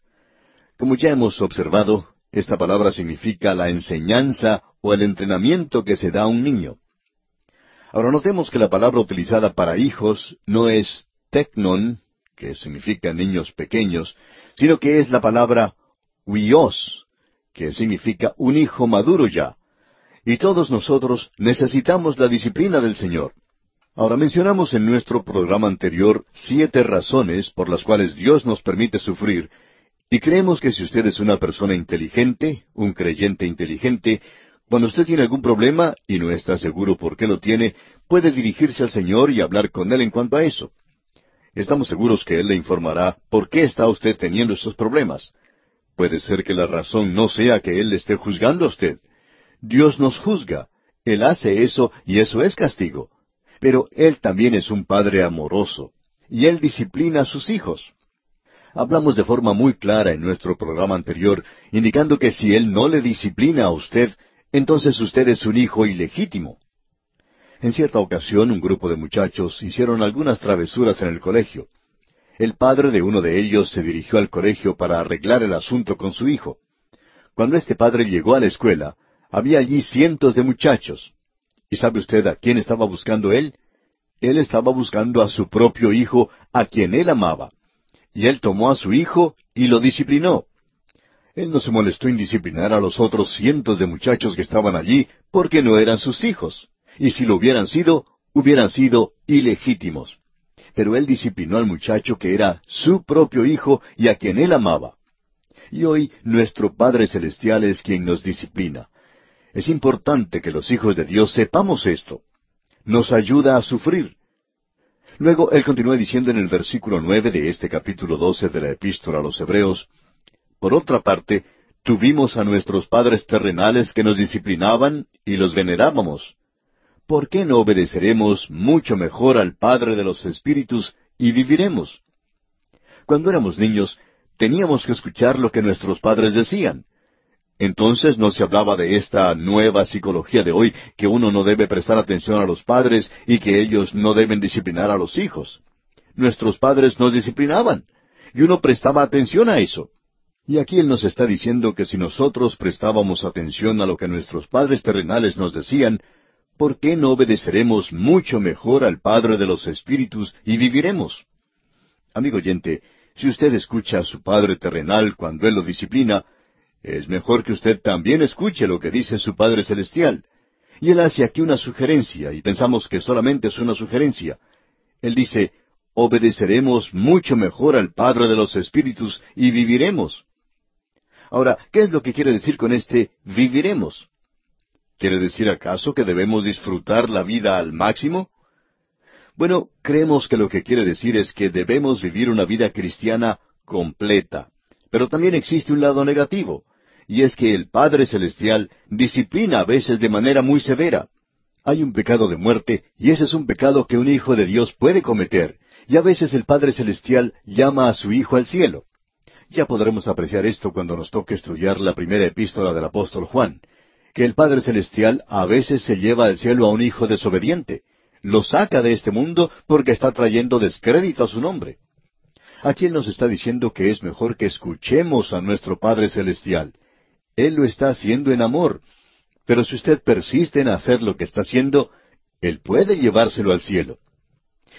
Como ya hemos observado, esta palabra significa la enseñanza o el entrenamiento que se da a un niño. Ahora notemos que la palabra utilizada para hijos no es technon, que significa niños pequeños, sino que es la palabra huios, que significa un hijo maduro ya. Y todos nosotros necesitamos la disciplina del Señor. Ahora mencionamos en nuestro programa anterior siete razones por las cuales Dios nos permite sufrir, y creemos que si usted es una persona inteligente, un creyente inteligente, cuando usted tiene algún problema y no está seguro por qué lo tiene, puede dirigirse al Señor y hablar con Él en cuanto a eso. Estamos seguros que Él le informará por qué está usted teniendo esos problemas. Puede ser que la razón no sea que Él le esté juzgando a usted. Dios nos juzga. Él hace eso y eso es castigo. Pero Él también es un Padre amoroso y Él disciplina a sus hijos. Hablamos de forma muy clara en nuestro programa anterior, indicando que si Él no le disciplina a usted, entonces usted es un hijo ilegítimo. En cierta ocasión un grupo de muchachos hicieron algunas travesuras en el colegio. El padre de uno de ellos se dirigió al colegio para arreglar el asunto con su hijo. Cuando este padre llegó a la escuela, había allí cientos de muchachos. ¿Y sabe usted a quién estaba buscando él? Él estaba buscando a su propio hijo, a quien él amaba y él tomó a su hijo y lo disciplinó. Él no se molestó en disciplinar a los otros cientos de muchachos que estaban allí porque no eran sus hijos, y si lo hubieran sido, hubieran sido ilegítimos. Pero él disciplinó al muchacho que era su propio hijo y a quien él amaba. Y hoy nuestro Padre Celestial es quien nos disciplina. Es importante que los hijos de Dios sepamos esto. Nos ayuda a sufrir. Luego él continúa diciendo en el versículo nueve de este capítulo doce de la Epístola a los Hebreos Por otra parte, tuvimos a nuestros padres terrenales que nos disciplinaban y los venerábamos. ¿Por qué no obedeceremos mucho mejor al Padre de los Espíritus y viviremos? Cuando éramos niños, teníamos que escuchar lo que nuestros padres decían, entonces no se hablaba de esta nueva psicología de hoy, que uno no debe prestar atención a los padres y que ellos no deben disciplinar a los hijos. Nuestros padres nos disciplinaban y uno prestaba atención a eso. Y aquí Él nos está diciendo que si nosotros prestábamos atención a lo que nuestros padres terrenales nos decían, ¿por qué no obedeceremos mucho mejor al Padre de los Espíritus y viviremos? Amigo oyente, si usted escucha a su Padre terrenal cuando Él lo disciplina, es mejor que usted también escuche lo que dice su Padre Celestial. Y él hace aquí una sugerencia, y pensamos que solamente es una sugerencia. Él dice, obedeceremos mucho mejor al Padre de los Espíritus y viviremos. Ahora, ¿qué es lo que quiere decir con este viviremos? ¿Quiere decir acaso que debemos disfrutar la vida al máximo? Bueno, creemos que lo que quiere decir es que debemos vivir una vida cristiana completa. Pero también existe un lado negativo y es que el Padre Celestial disciplina a veces de manera muy severa. Hay un pecado de muerte, y ese es un pecado que un hijo de Dios puede cometer, y a veces el Padre Celestial llama a su hijo al cielo. Ya podremos apreciar esto cuando nos toque estudiar la primera epístola del apóstol Juan, que el Padre Celestial a veces se lleva al cielo a un hijo desobediente, lo saca de este mundo porque está trayendo descrédito a su nombre. Aquí Él nos está diciendo que es mejor que escuchemos a nuestro Padre Celestial, él lo está haciendo en amor. Pero si usted persiste en hacer lo que está haciendo, Él puede llevárselo al cielo.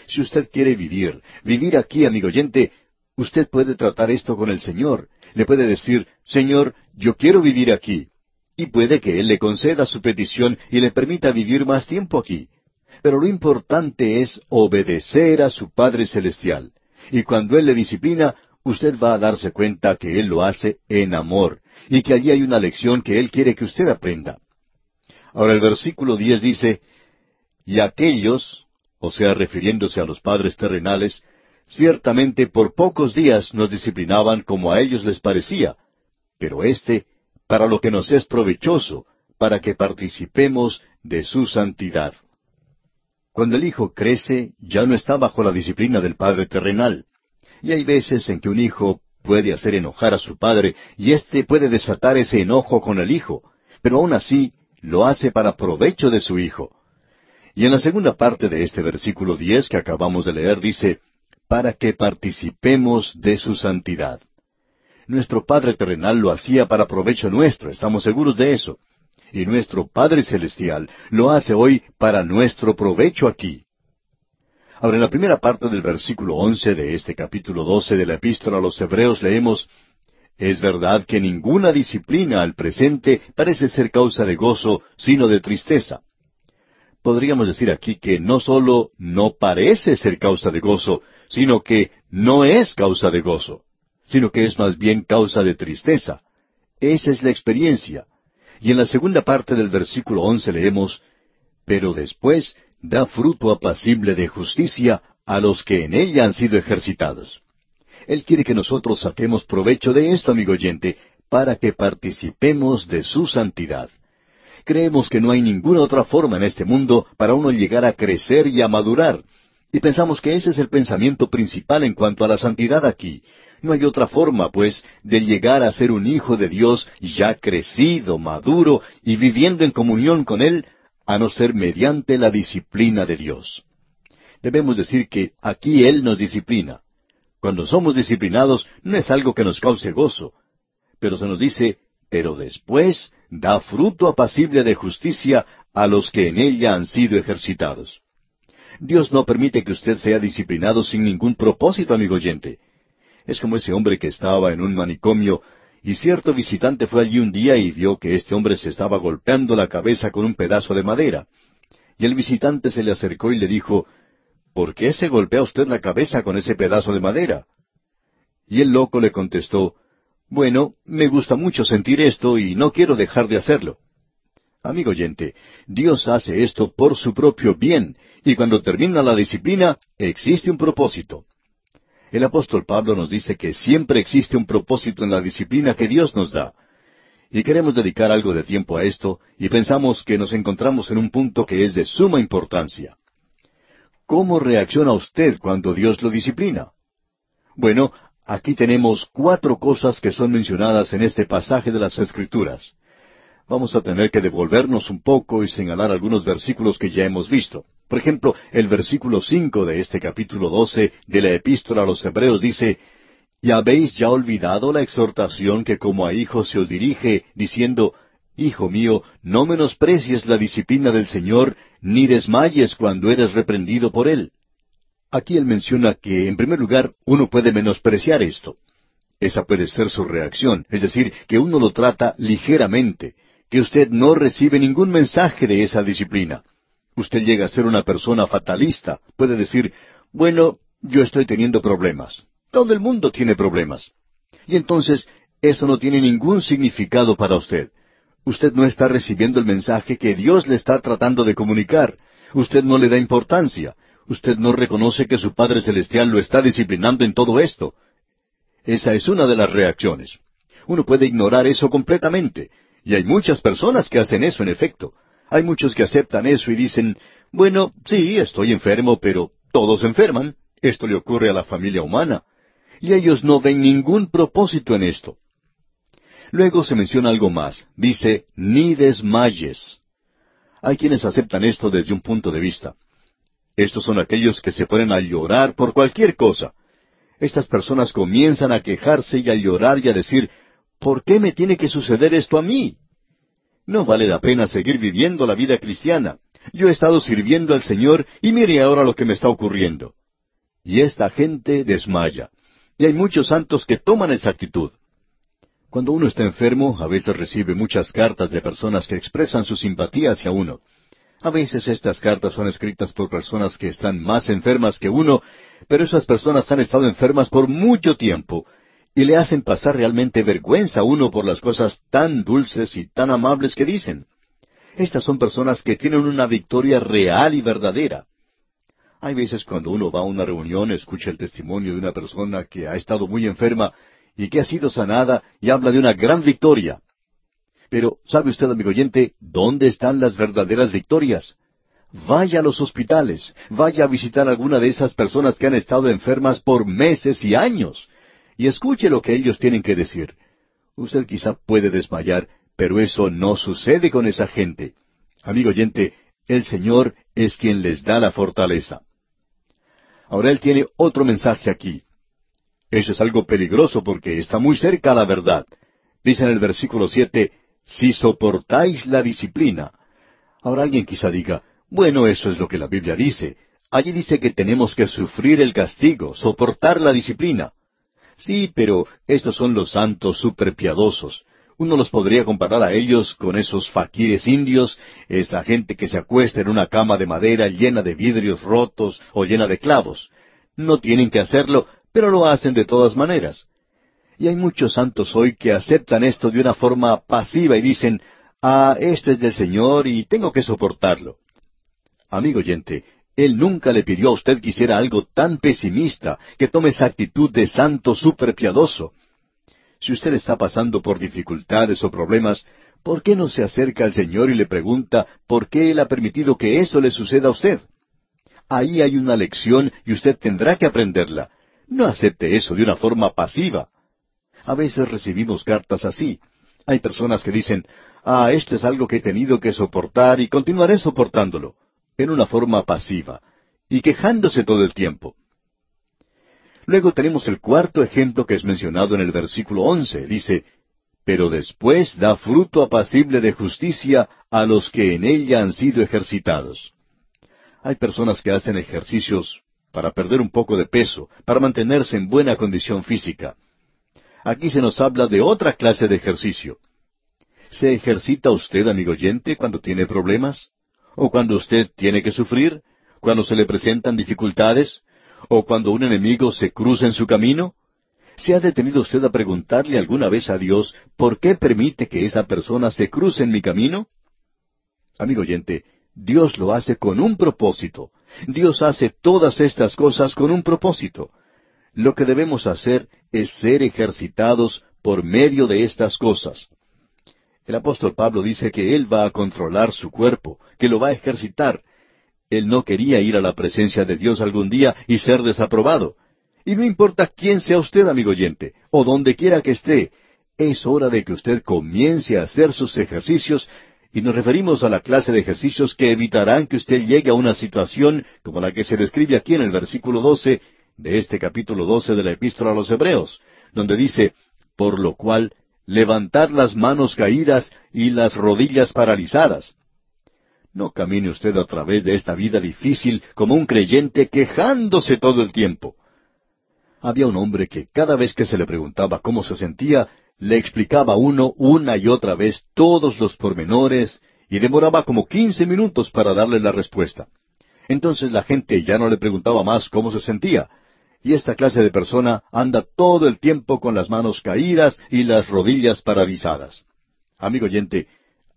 Si usted quiere vivir, vivir aquí, amigo oyente, usted puede tratar esto con el Señor. Le puede decir, Señor, yo quiero vivir aquí. Y puede que Él le conceda su petición y le permita vivir más tiempo aquí. Pero lo importante es obedecer a su Padre Celestial. Y cuando Él le disciplina, usted va a darse cuenta que Él lo hace en amor, y que allí hay una lección que Él quiere que usted aprenda. Ahora el versículo 10 dice, y aquellos, o sea, refiriéndose a los padres terrenales, ciertamente por pocos días nos disciplinaban como a ellos les parecía, pero éste para lo que nos es provechoso, para que participemos de su santidad. Cuando el hijo crece, ya no está bajo la disciplina del padre terrenal. Y hay veces en que un hijo puede hacer enojar a su padre y éste puede desatar ese enojo con el hijo, pero aun así lo hace para provecho de su hijo. Y en la segunda parte de este versículo diez que acabamos de leer dice, para que participemos de su santidad. Nuestro Padre terrenal lo hacía para provecho nuestro, estamos seguros de eso. Y nuestro Padre celestial lo hace hoy para nuestro provecho aquí. Ahora, en la primera parte del versículo once de este capítulo doce de la Epístola a los Hebreos leemos Es verdad que ninguna disciplina al presente parece ser causa de gozo, sino de tristeza. Podríamos decir aquí que no sólo no parece ser causa de gozo, sino que no es causa de gozo, sino que es más bien causa de tristeza. Esa es la experiencia. Y en la segunda parte del versículo once leemos Pero después da fruto apacible de justicia a los que en ella han sido ejercitados. Él quiere que nosotros saquemos provecho de esto, amigo oyente, para que participemos de su santidad. Creemos que no hay ninguna otra forma en este mundo para uno llegar a crecer y a madurar. Y pensamos que ese es el pensamiento principal en cuanto a la santidad aquí. No hay otra forma, pues, de llegar a ser un hijo de Dios ya crecido, maduro y viviendo en comunión con Él a no ser mediante la disciplina de Dios. Debemos decir que aquí Él nos disciplina. Cuando somos disciplinados no es algo que nos cause gozo, pero se nos dice, pero después da fruto apacible de justicia a los que en ella han sido ejercitados. Dios no permite que usted sea disciplinado sin ningún propósito, amigo oyente. Es como ese hombre que estaba en un manicomio y cierto visitante fue allí un día y vio que este hombre se estaba golpeando la cabeza con un pedazo de madera. Y el visitante se le acercó y le dijo, ¿Por qué se golpea usted la cabeza con ese pedazo de madera? Y el loco le contestó, Bueno, me gusta mucho sentir esto y no quiero dejar de hacerlo. Amigo oyente, Dios hace esto por su propio bien, y cuando termina la disciplina, existe un propósito. El apóstol Pablo nos dice que siempre existe un propósito en la disciplina que Dios nos da. Y queremos dedicar algo de tiempo a esto y pensamos que nos encontramos en un punto que es de suma importancia. ¿Cómo reacciona usted cuando Dios lo disciplina? Bueno, aquí tenemos cuatro cosas que son mencionadas en este pasaje de las Escrituras. Vamos a tener que devolvernos un poco y señalar algunos versículos que ya hemos visto. Por ejemplo, el versículo cinco de este capítulo doce de la Epístola a los Hebreos dice "Ya habéis ya olvidado la exhortación que como a hijos se os dirige, diciendo Hijo mío, no menosprecies la disciplina del Señor, ni desmayes cuando eres reprendido por Él. Aquí él menciona que, en primer lugar, uno puede menospreciar esto. Esa puede ser su reacción, es decir, que uno lo trata ligeramente, que usted no recibe ningún mensaje de esa disciplina. Usted llega a ser una persona fatalista. Puede decir, bueno, yo estoy teniendo problemas. Todo el mundo tiene problemas. Y entonces, eso no tiene ningún significado para usted. Usted no está recibiendo el mensaje que Dios le está tratando de comunicar. Usted no le da importancia. Usted no reconoce que su Padre Celestial lo está disciplinando en todo esto. Esa es una de las reacciones. Uno puede ignorar eso completamente. Y hay muchas personas que hacen eso, en efecto. Hay muchos que aceptan eso y dicen, bueno, sí, estoy enfermo, pero todos enferman. Esto le ocurre a la familia humana. Y ellos no ven ningún propósito en esto. Luego se menciona algo más. Dice, ni desmayes. Hay quienes aceptan esto desde un punto de vista. Estos son aquellos que se ponen a llorar por cualquier cosa. Estas personas comienzan a quejarse y a llorar y a decir, ¿por qué me tiene que suceder esto a mí? No vale la pena seguir viviendo la vida cristiana. Yo he estado sirviendo al Señor y mire ahora lo que me está ocurriendo. Y esta gente desmaya. Y hay muchos santos que toman esa actitud. Cuando uno está enfermo, a veces recibe muchas cartas de personas que expresan su simpatía hacia uno. A veces estas cartas son escritas por personas que están más enfermas que uno, pero esas personas han estado enfermas por mucho tiempo y le hacen pasar realmente vergüenza a uno por las cosas tan dulces y tan amables que dicen. Estas son personas que tienen una victoria real y verdadera. Hay veces cuando uno va a una reunión, escucha el testimonio de una persona que ha estado muy enferma y que ha sido sanada y habla de una gran victoria. Pero, ¿sabe usted, amigo oyente, dónde están las verdaderas victorias? Vaya a los hospitales, vaya a visitar alguna de esas personas que han estado enfermas por meses y años y escuche lo que ellos tienen que decir. Usted quizá puede desmayar, pero eso no sucede con esa gente. Amigo oyente, el Señor es quien les da la fortaleza. Ahora Él tiene otro mensaje aquí. Eso es algo peligroso porque está muy cerca a la verdad. Dice en el versículo siete, si soportáis la disciplina. Ahora alguien quizá diga, bueno, eso es lo que la Biblia dice. Allí dice que tenemos que sufrir el castigo, soportar la disciplina. Sí, pero estos son los santos superpiadosos. Uno los podría comparar a ellos con esos faquires indios, esa gente que se acuesta en una cama de madera llena de vidrios rotos o llena de clavos. No tienen que hacerlo, pero lo hacen de todas maneras. Y hay muchos santos hoy que aceptan esto de una forma pasiva y dicen, ah, esto es del Señor y tengo que soportarlo. Amigo oyente, él nunca le pidió a usted que hiciera algo tan pesimista, que tome esa actitud de santo superpiadoso. Si usted está pasando por dificultades o problemas, ¿por qué no se acerca al Señor y le pregunta por qué Él ha permitido que eso le suceda a usted? Ahí hay una lección y usted tendrá que aprenderla. No acepte eso de una forma pasiva. A veces recibimos cartas así. Hay personas que dicen, ah, esto es algo que he tenido que soportar y continuaré soportándolo en una forma pasiva y quejándose todo el tiempo. Luego tenemos el cuarto ejemplo que es mencionado en el versículo once. Dice, pero después da fruto apacible de justicia a los que en ella han sido ejercitados. Hay personas que hacen ejercicios para perder un poco de peso, para mantenerse en buena condición física. Aquí se nos habla de otra clase de ejercicio. ¿Se ejercita usted, amigo oyente, cuando tiene problemas? o cuando usted tiene que sufrir, cuando se le presentan dificultades, o cuando un enemigo se cruza en su camino? ¿Se ha detenido usted a preguntarle alguna vez a Dios por qué permite que esa persona se cruce en mi camino? Amigo oyente, Dios lo hace con un propósito. Dios hace todas estas cosas con un propósito. Lo que debemos hacer es ser ejercitados por medio de estas cosas. El apóstol Pablo dice que él va a controlar su cuerpo, que lo va a ejercitar. Él no quería ir a la presencia de Dios algún día y ser desaprobado. Y no importa quién sea usted, amigo oyente, o donde quiera que esté, es hora de que usted comience a hacer sus ejercicios, y nos referimos a la clase de ejercicios que evitarán que usted llegue a una situación como la que se describe aquí en el versículo 12 de este capítulo 12 de la epístola a los Hebreos, donde dice, por lo cual levantar las manos caídas y las rodillas paralizadas. No camine usted a través de esta vida difícil como un creyente quejándose todo el tiempo. Había un hombre que cada vez que se le preguntaba cómo se sentía, le explicaba a uno una y otra vez todos los pormenores y demoraba como quince minutos para darle la respuesta. Entonces la gente ya no le preguntaba más cómo se sentía, y esta clase de persona anda todo el tiempo con las manos caídas y las rodillas paralizadas. Amigo oyente,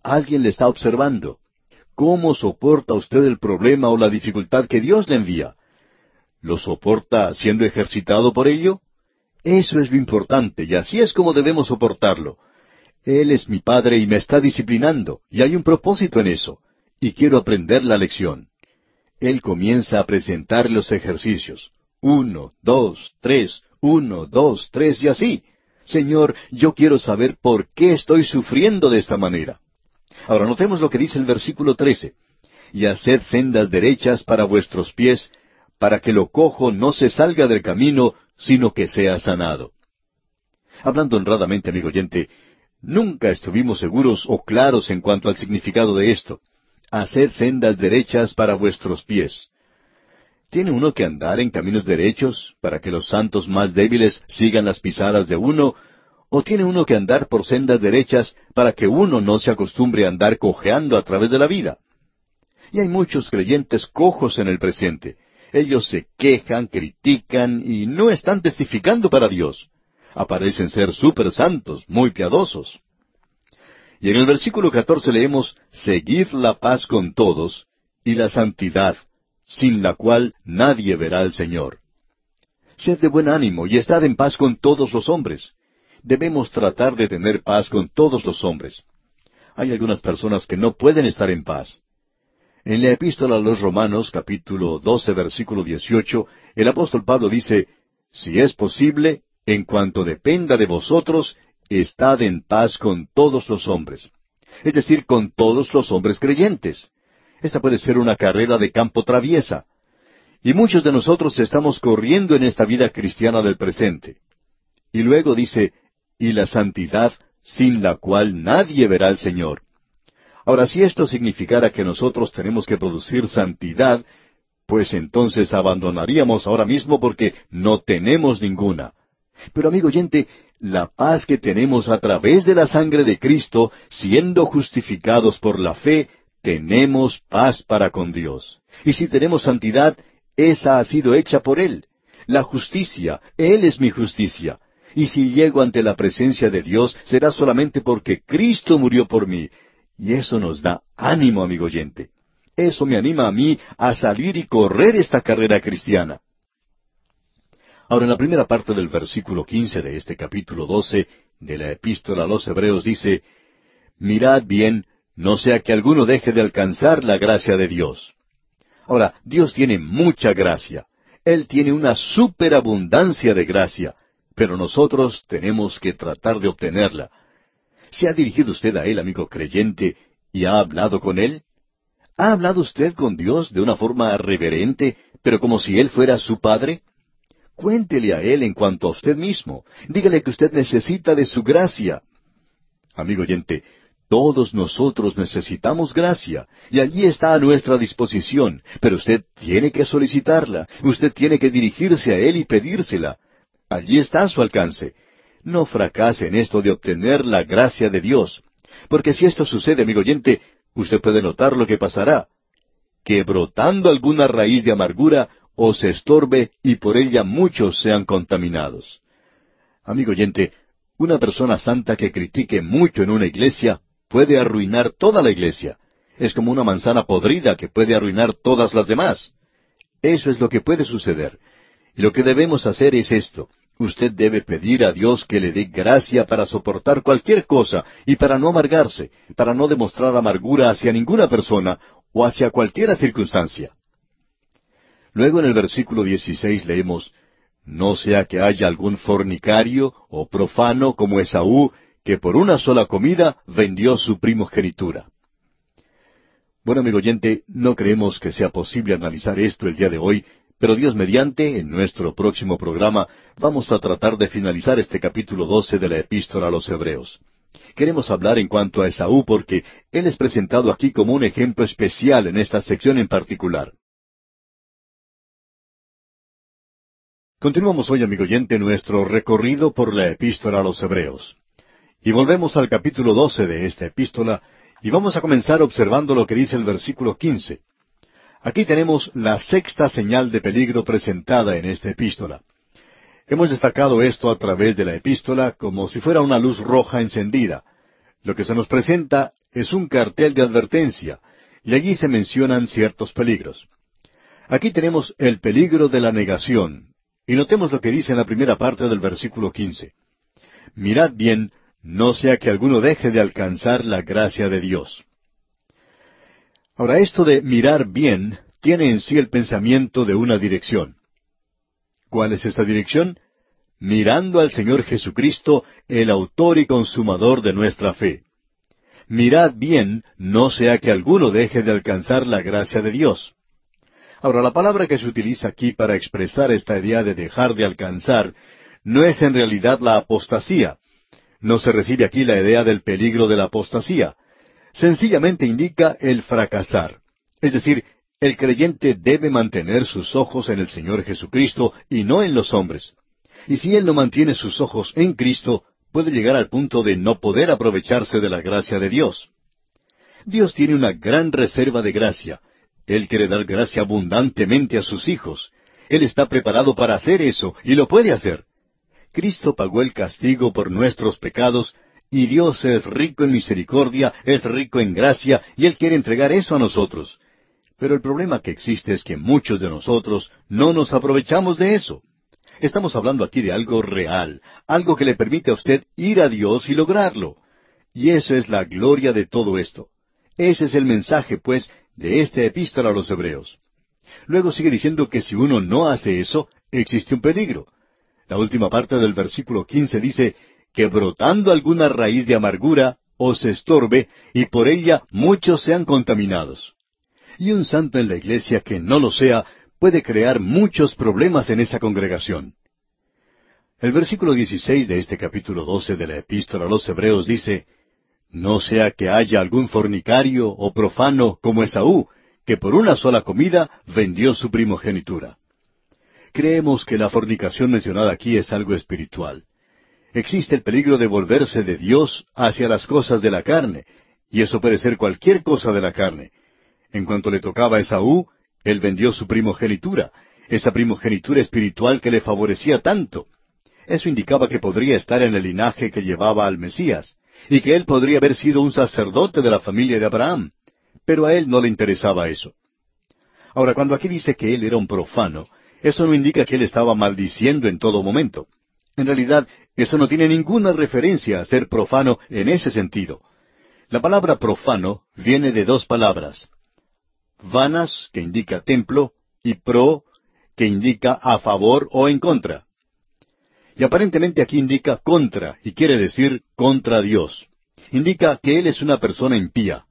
alguien le está observando. ¿Cómo soporta usted el problema o la dificultad que Dios le envía? ¿Lo soporta siendo ejercitado por ello? Eso es lo importante y así es como debemos soportarlo. Él es mi padre y me está disciplinando y hay un propósito en eso y quiero aprender la lección. Él comienza a presentar los ejercicios. Uno, dos, tres, uno, dos, tres y así. Señor, yo quiero saber por qué estoy sufriendo de esta manera. Ahora notemos lo que dice el versículo trece. Y haced sendas derechas para vuestros pies, para que lo cojo no se salga del camino, sino que sea sanado. Hablando honradamente, amigo oyente, nunca estuvimos seguros o claros en cuanto al significado de esto. Haced sendas derechas para vuestros pies. ¿Tiene uno que andar en caminos derechos para que los santos más débiles sigan las pisadas de uno? ¿O tiene uno que andar por sendas derechas para que uno no se acostumbre a andar cojeando a través de la vida? Y hay muchos creyentes cojos en el presente. Ellos se quejan, critican y no están testificando para Dios. Aparecen ser súper santos, muy piadosos. Y en el versículo 14 leemos, Seguid la paz con todos y la santidad, sin la cual nadie verá al Señor. Sed de buen ánimo y estad en paz con todos los hombres. Debemos tratar de tener paz con todos los hombres. Hay algunas personas que no pueden estar en paz. En la epístola a los Romanos capítulo 12 versículo 18, el apóstol Pablo dice, Si es posible, en cuanto dependa de vosotros, estad en paz con todos los hombres. Es decir, con todos los hombres creyentes. Esta puede ser una carrera de campo traviesa. Y muchos de nosotros estamos corriendo en esta vida cristiana del presente. Y luego dice, y la santidad sin la cual nadie verá al Señor. Ahora, si esto significara que nosotros tenemos que producir santidad, pues entonces abandonaríamos ahora mismo porque no tenemos ninguna. Pero amigo oyente, la paz que tenemos a través de la sangre de Cristo, siendo justificados por la fe, tenemos paz para con Dios. Y si tenemos santidad, esa ha sido hecha por Él. La justicia, Él es mi justicia. Y si llego ante la presencia de Dios, será solamente porque Cristo murió por mí. Y eso nos da ánimo, amigo oyente. Eso me anima a mí a salir y correr esta carrera cristiana. Ahora, en la primera parte del versículo quince de este capítulo doce de la epístola a los Hebreos dice, Mirad bien no sea que alguno deje de alcanzar la gracia de Dios. Ahora, Dios tiene mucha gracia. Él tiene una superabundancia de gracia, pero nosotros tenemos que tratar de obtenerla. ¿Se ha dirigido usted a Él, amigo creyente, y ha hablado con Él? ¿Ha hablado usted con Dios de una forma reverente, pero como si Él fuera su Padre? Cuéntele a Él en cuanto a usted mismo. Dígale que usted necesita de su gracia. Amigo oyente, todos nosotros necesitamos gracia, y allí está a nuestra disposición, pero usted tiene que solicitarla, usted tiene que dirigirse a Él y pedírsela. Allí está a su alcance. No fracase en esto de obtener la gracia de Dios, porque si esto sucede, amigo oyente, usted puede notar lo que pasará. Que brotando alguna raíz de amargura os estorbe y por ella muchos sean contaminados. Amigo oyente, una persona santa que critique mucho en una iglesia puede arruinar toda la iglesia. Es como una manzana podrida que puede arruinar todas las demás. Eso es lo que puede suceder. Y lo que debemos hacer es esto. Usted debe pedir a Dios que le dé gracia para soportar cualquier cosa y para no amargarse, para no demostrar amargura hacia ninguna persona o hacia cualquiera circunstancia. Luego en el versículo 16 leemos, No sea que haya algún fornicario o profano como Esaú, que por una sola comida vendió su primogenitura. Bueno, amigo oyente, no creemos que sea posible analizar esto el día de hoy, pero Dios mediante, en nuestro próximo programa, vamos a tratar de finalizar este capítulo 12 de la epístola a los Hebreos. Queremos hablar en cuanto a Esaú porque él es presentado aquí como un ejemplo especial en esta sección en particular. Continuamos hoy, amigo oyente, nuestro recorrido por la epístola a los Hebreos. Y volvemos al capítulo 12 de esta epístola y vamos a comenzar observando lo que dice el versículo 15. Aquí tenemos la sexta señal de peligro presentada en esta epístola. Hemos destacado esto a través de la epístola como si fuera una luz roja encendida. Lo que se nos presenta es un cartel de advertencia, y allí se mencionan ciertos peligros. Aquí tenemos el peligro de la negación, y notemos lo que dice en la primera parte del versículo 15. Mirad bien, no sea que alguno deje de alcanzar la gracia de Dios. Ahora, esto de mirar bien tiene en sí el pensamiento de una dirección. ¿Cuál es esta dirección? Mirando al Señor Jesucristo, el autor y consumador de nuestra fe. Mirad bien, no sea que alguno deje de alcanzar la gracia de Dios. Ahora, la palabra que se utiliza aquí para expresar esta idea de dejar de alcanzar no es en realidad la apostasía, no se recibe aquí la idea del peligro de la apostasía. Sencillamente indica el fracasar. Es decir, el creyente debe mantener sus ojos en el Señor Jesucristo y no en los hombres. Y si él no mantiene sus ojos en Cristo, puede llegar al punto de no poder aprovecharse de la gracia de Dios. Dios tiene una gran reserva de gracia. Él quiere dar gracia abundantemente a sus hijos. Él está preparado para hacer eso y lo puede hacer. Cristo pagó el castigo por nuestros pecados y Dios es rico en misericordia, es rico en gracia y Él quiere entregar eso a nosotros. Pero el problema que existe es que muchos de nosotros no nos aprovechamos de eso. Estamos hablando aquí de algo real, algo que le permite a usted ir a Dios y lograrlo. Y eso es la gloria de todo esto. Ese es el mensaje, pues, de esta epístola a los hebreos. Luego sigue diciendo que si uno no hace eso, existe un peligro. La última parte del versículo 15 dice, que brotando alguna raíz de amargura os estorbe, y por ella muchos sean contaminados. Y un santo en la iglesia que no lo sea puede crear muchos problemas en esa congregación. El versículo 16 de este capítulo 12 de la epístola a los Hebreos dice, No sea que haya algún fornicario o profano como Esaú, que por una sola comida vendió su primogenitura. Creemos que la fornicación mencionada aquí es algo espiritual. Existe el peligro de volverse de Dios hacia las cosas de la carne, y eso puede ser cualquier cosa de la carne. En cuanto le tocaba a Esaú, él vendió su primogenitura, esa primogenitura espiritual que le favorecía tanto. Eso indicaba que podría estar en el linaje que llevaba al Mesías, y que él podría haber sido un sacerdote de la familia de Abraham. Pero a él no le interesaba eso. Ahora, cuando aquí dice que él era un profano, eso no indica que él estaba maldiciendo en todo momento. En realidad, eso no tiene ninguna referencia a ser profano en ese sentido. La palabra profano viene de dos palabras. Vanas, que indica templo, y pro, que indica a favor o en contra. Y aparentemente aquí indica contra, y quiere decir contra Dios. Indica que él es una persona impía.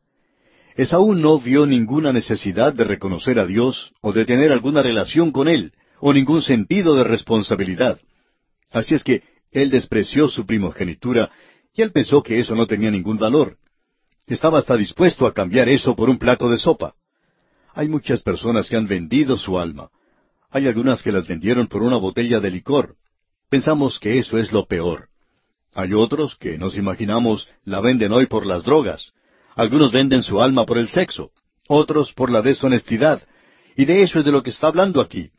Esaú no vio ninguna necesidad de reconocer a Dios o de tener alguna relación con él, o ningún sentido de responsabilidad. Así es que él despreció su primogenitura y él pensó que eso no tenía ningún valor. Estaba hasta dispuesto a cambiar eso por un plato de sopa. Hay muchas personas que han vendido su alma. Hay algunas que las vendieron por una botella de licor. Pensamos que eso es lo peor. Hay otros que nos imaginamos la venden hoy por las drogas. Algunos venden su alma por el sexo, otros por la deshonestidad. Y de eso es de lo que está hablando aquí.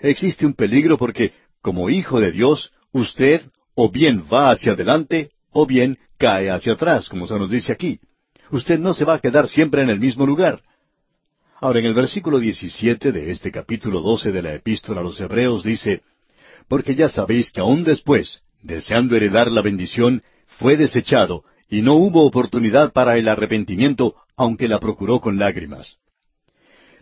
Existe un peligro porque, como hijo de Dios, usted o bien va hacia adelante o bien cae hacia atrás, como se nos dice aquí. Usted no se va a quedar siempre en el mismo lugar. Ahora, en el versículo 17 de este capítulo 12 de la epístola a los Hebreos dice, Porque ya sabéis que aún después, deseando heredar la bendición, fue desechado, y no hubo oportunidad para el arrepentimiento, aunque la procuró con lágrimas.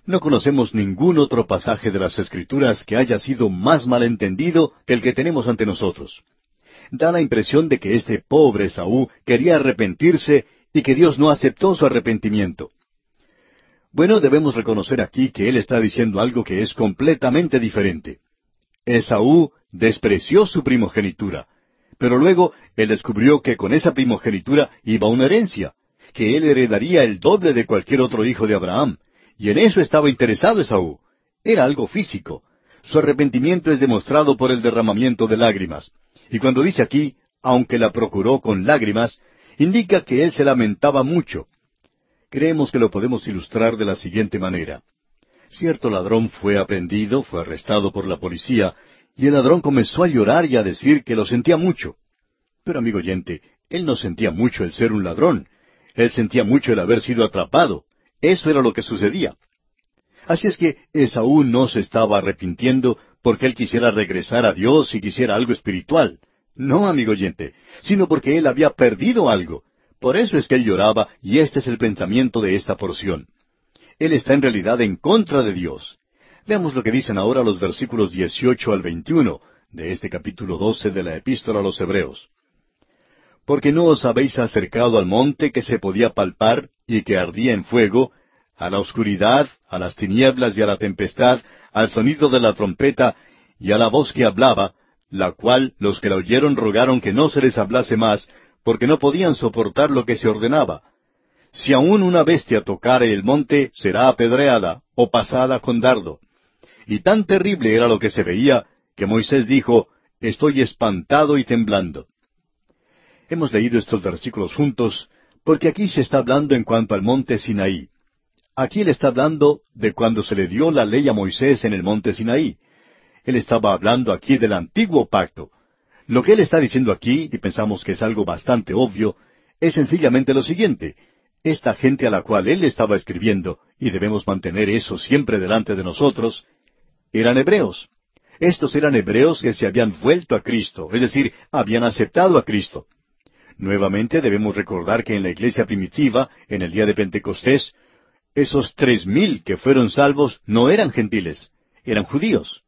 No conocemos ningún otro pasaje de las Escrituras que haya sido más malentendido que el que tenemos ante nosotros. Da la impresión de que este pobre Saúl quería arrepentirse y que Dios no aceptó su arrepentimiento. Bueno, debemos reconocer aquí que él está diciendo algo que es completamente diferente. Esaú despreció su primogenitura, pero luego él descubrió que con esa primogenitura iba una herencia, que él heredaría el doble de cualquier otro hijo de Abraham, y en eso estaba interesado Esaú. Era algo físico. Su arrepentimiento es demostrado por el derramamiento de lágrimas. Y cuando dice aquí, aunque la procuró con lágrimas, indica que él se lamentaba mucho. Creemos que lo podemos ilustrar de la siguiente manera. Cierto ladrón fue aprendido, fue arrestado por la policía, y el ladrón comenzó a llorar y a decir que lo sentía mucho. Pero amigo oyente, él no sentía mucho el ser un ladrón. Él sentía mucho el haber sido atrapado. Eso era lo que sucedía. Así es que Esaú no se estaba arrepintiendo porque él quisiera regresar a Dios y quisiera algo espiritual. No, amigo oyente, sino porque él había perdido algo. Por eso es que él lloraba y este es el pensamiento de esta porción. Él está en realidad en contra de Dios. Veamos lo que dicen ahora los versículos 18 al 21 de este capítulo 12 de la epístola a los Hebreos porque no os habéis acercado al monte que se podía palpar y que ardía en fuego, a la oscuridad, a las tinieblas y a la tempestad, al sonido de la trompeta y a la voz que hablaba, la cual los que la oyeron rogaron que no se les hablase más, porque no podían soportar lo que se ordenaba. Si aún una bestia tocare el monte, será apedreada o pasada con dardo. Y tan terrible era lo que se veía, que Moisés dijo, Estoy espantado y temblando. Hemos leído estos versículos juntos porque aquí se está hablando en cuanto al monte Sinaí. Aquí él está hablando de cuando se le dio la ley a Moisés en el monte Sinaí. Él estaba hablando aquí del antiguo pacto. Lo que él está diciendo aquí, y pensamos que es algo bastante obvio, es sencillamente lo siguiente. Esta gente a la cual él estaba escribiendo, y debemos mantener eso siempre delante de nosotros, eran hebreos. Estos eran hebreos que se habían vuelto a Cristo, es decir, habían aceptado a Cristo. Nuevamente debemos recordar que en la iglesia primitiva, en el día de Pentecostés, esos tres mil que fueron salvos no eran gentiles, eran judíos.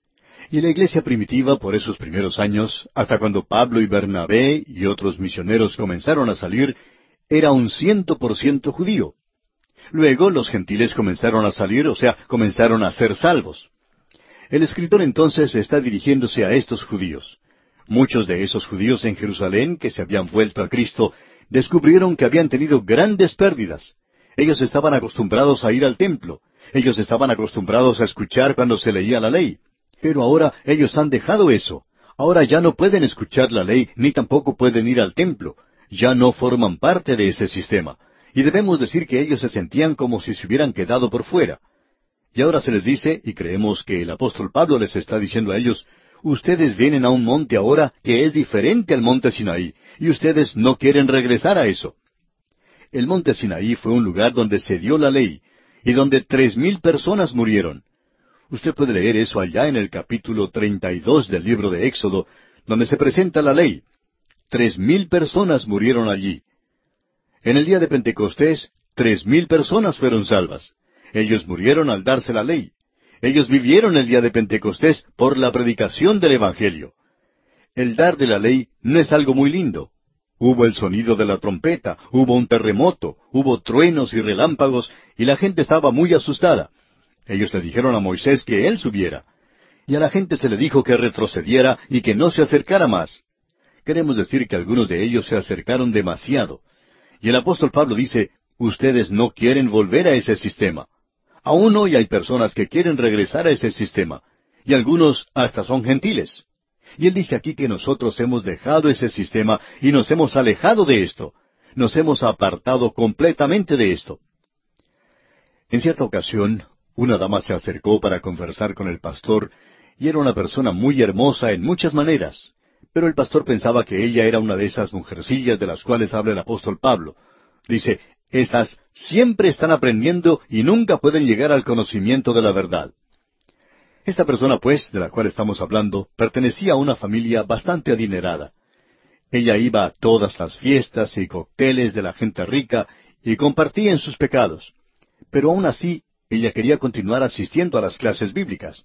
Y la iglesia primitiva por esos primeros años, hasta cuando Pablo y Bernabé y otros misioneros comenzaron a salir, era un ciento por ciento judío. Luego los gentiles comenzaron a salir, o sea, comenzaron a ser salvos. El escritor entonces está dirigiéndose a estos judíos. Muchos de esos judíos en Jerusalén que se habían vuelto a Cristo descubrieron que habían tenido grandes pérdidas. Ellos estaban acostumbrados a ir al templo, ellos estaban acostumbrados a escuchar cuando se leía la ley, pero ahora ellos han dejado eso. Ahora ya no pueden escuchar la ley ni tampoco pueden ir al templo, ya no forman parte de ese sistema. Y debemos decir que ellos se sentían como si se hubieran quedado por fuera. Y ahora se les dice, y creemos que el apóstol Pablo les está diciendo a ellos, ustedes vienen a un monte ahora que es diferente al monte Sinaí, y ustedes no quieren regresar a eso. El monte Sinaí fue un lugar donde se dio la ley, y donde tres mil personas murieron. Usted puede leer eso allá en el capítulo treinta y dos del libro de Éxodo, donde se presenta la ley. Tres mil personas murieron allí. En el día de Pentecostés, tres mil personas fueron salvas. Ellos murieron al darse la ley. Ellos vivieron el día de Pentecostés por la predicación del Evangelio. El dar de la ley no es algo muy lindo. Hubo el sonido de la trompeta, hubo un terremoto, hubo truenos y relámpagos, y la gente estaba muy asustada. Ellos le dijeron a Moisés que él subiera. Y a la gente se le dijo que retrocediera y que no se acercara más. Queremos decir que algunos de ellos se acercaron demasiado. Y el apóstol Pablo dice, ustedes no quieren volver a ese sistema. Aún hoy hay personas que quieren regresar a ese sistema, y algunos hasta son gentiles. Y él dice aquí que nosotros hemos dejado ese sistema y nos hemos alejado de esto, nos hemos apartado completamente de esto. En cierta ocasión, una dama se acercó para conversar con el pastor, y era una persona muy hermosa en muchas maneras, pero el pastor pensaba que ella era una de esas mujercillas de las cuales habla el apóstol Pablo. Dice, estas siempre están aprendiendo y nunca pueden llegar al conocimiento de la verdad. Esta persona, pues, de la cual estamos hablando, pertenecía a una familia bastante adinerada. Ella iba a todas las fiestas y cocteles de la gente rica y compartía en sus pecados. Pero aún así, ella quería continuar asistiendo a las clases bíblicas.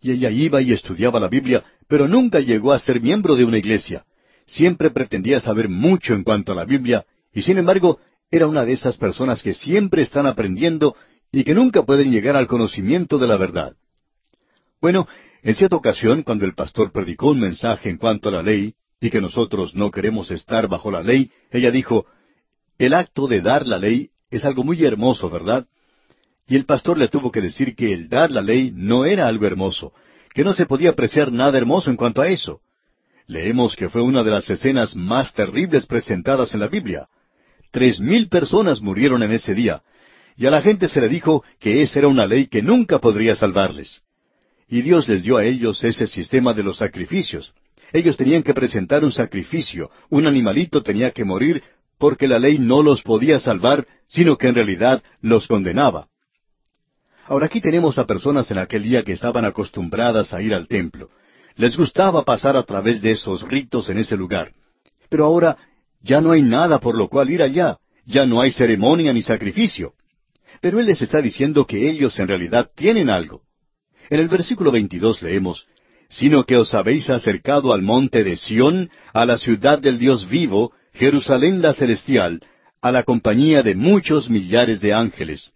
Y ella iba y estudiaba la Biblia, pero nunca llegó a ser miembro de una iglesia. Siempre pretendía saber mucho en cuanto a la Biblia, y sin embargo, era una de esas personas que siempre están aprendiendo y que nunca pueden llegar al conocimiento de la verdad. Bueno, en cierta ocasión, cuando el pastor predicó un mensaje en cuanto a la ley, y que nosotros no queremos estar bajo la ley, ella dijo, el acto de dar la ley es algo muy hermoso, ¿verdad? Y el pastor le tuvo que decir que el dar la ley no era algo hermoso, que no se podía apreciar nada hermoso en cuanto a eso. Leemos que fue una de las escenas más terribles presentadas en la Biblia. Tres mil personas murieron en ese día, y a la gente se le dijo que esa era una ley que nunca podría salvarles. Y Dios les dio a ellos ese sistema de los sacrificios. Ellos tenían que presentar un sacrificio, un animalito tenía que morir porque la ley no los podía salvar, sino que en realidad los condenaba. Ahora aquí tenemos a personas en aquel día que estaban acostumbradas a ir al templo. Les gustaba pasar a través de esos ritos en ese lugar. Pero ahora ya no hay nada por lo cual ir allá, ya no hay ceremonia ni sacrificio. Pero Él les está diciendo que ellos en realidad tienen algo. En el versículo 22 leemos, sino que os habéis acercado al monte de Sión, a la ciudad del Dios vivo, Jerusalén la celestial, a la compañía de muchos millares de ángeles.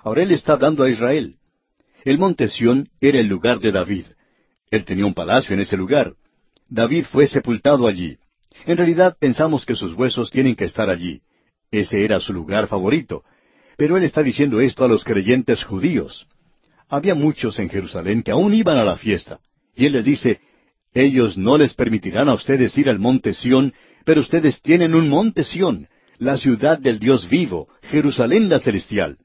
Ahora él está hablando a Israel. El monte Sión era el lugar de David. Él tenía un palacio en ese lugar. David fue sepultado allí. En realidad pensamos que sus huesos tienen que estar allí. Ese era su lugar favorito. Pero él está diciendo esto a los creyentes judíos. Había muchos en Jerusalén que aún iban a la fiesta. Y él les dice, ellos no les permitirán a ustedes ir al monte Sión, pero ustedes tienen un monte Sión, la ciudad del Dios vivo, Jerusalén la celestial.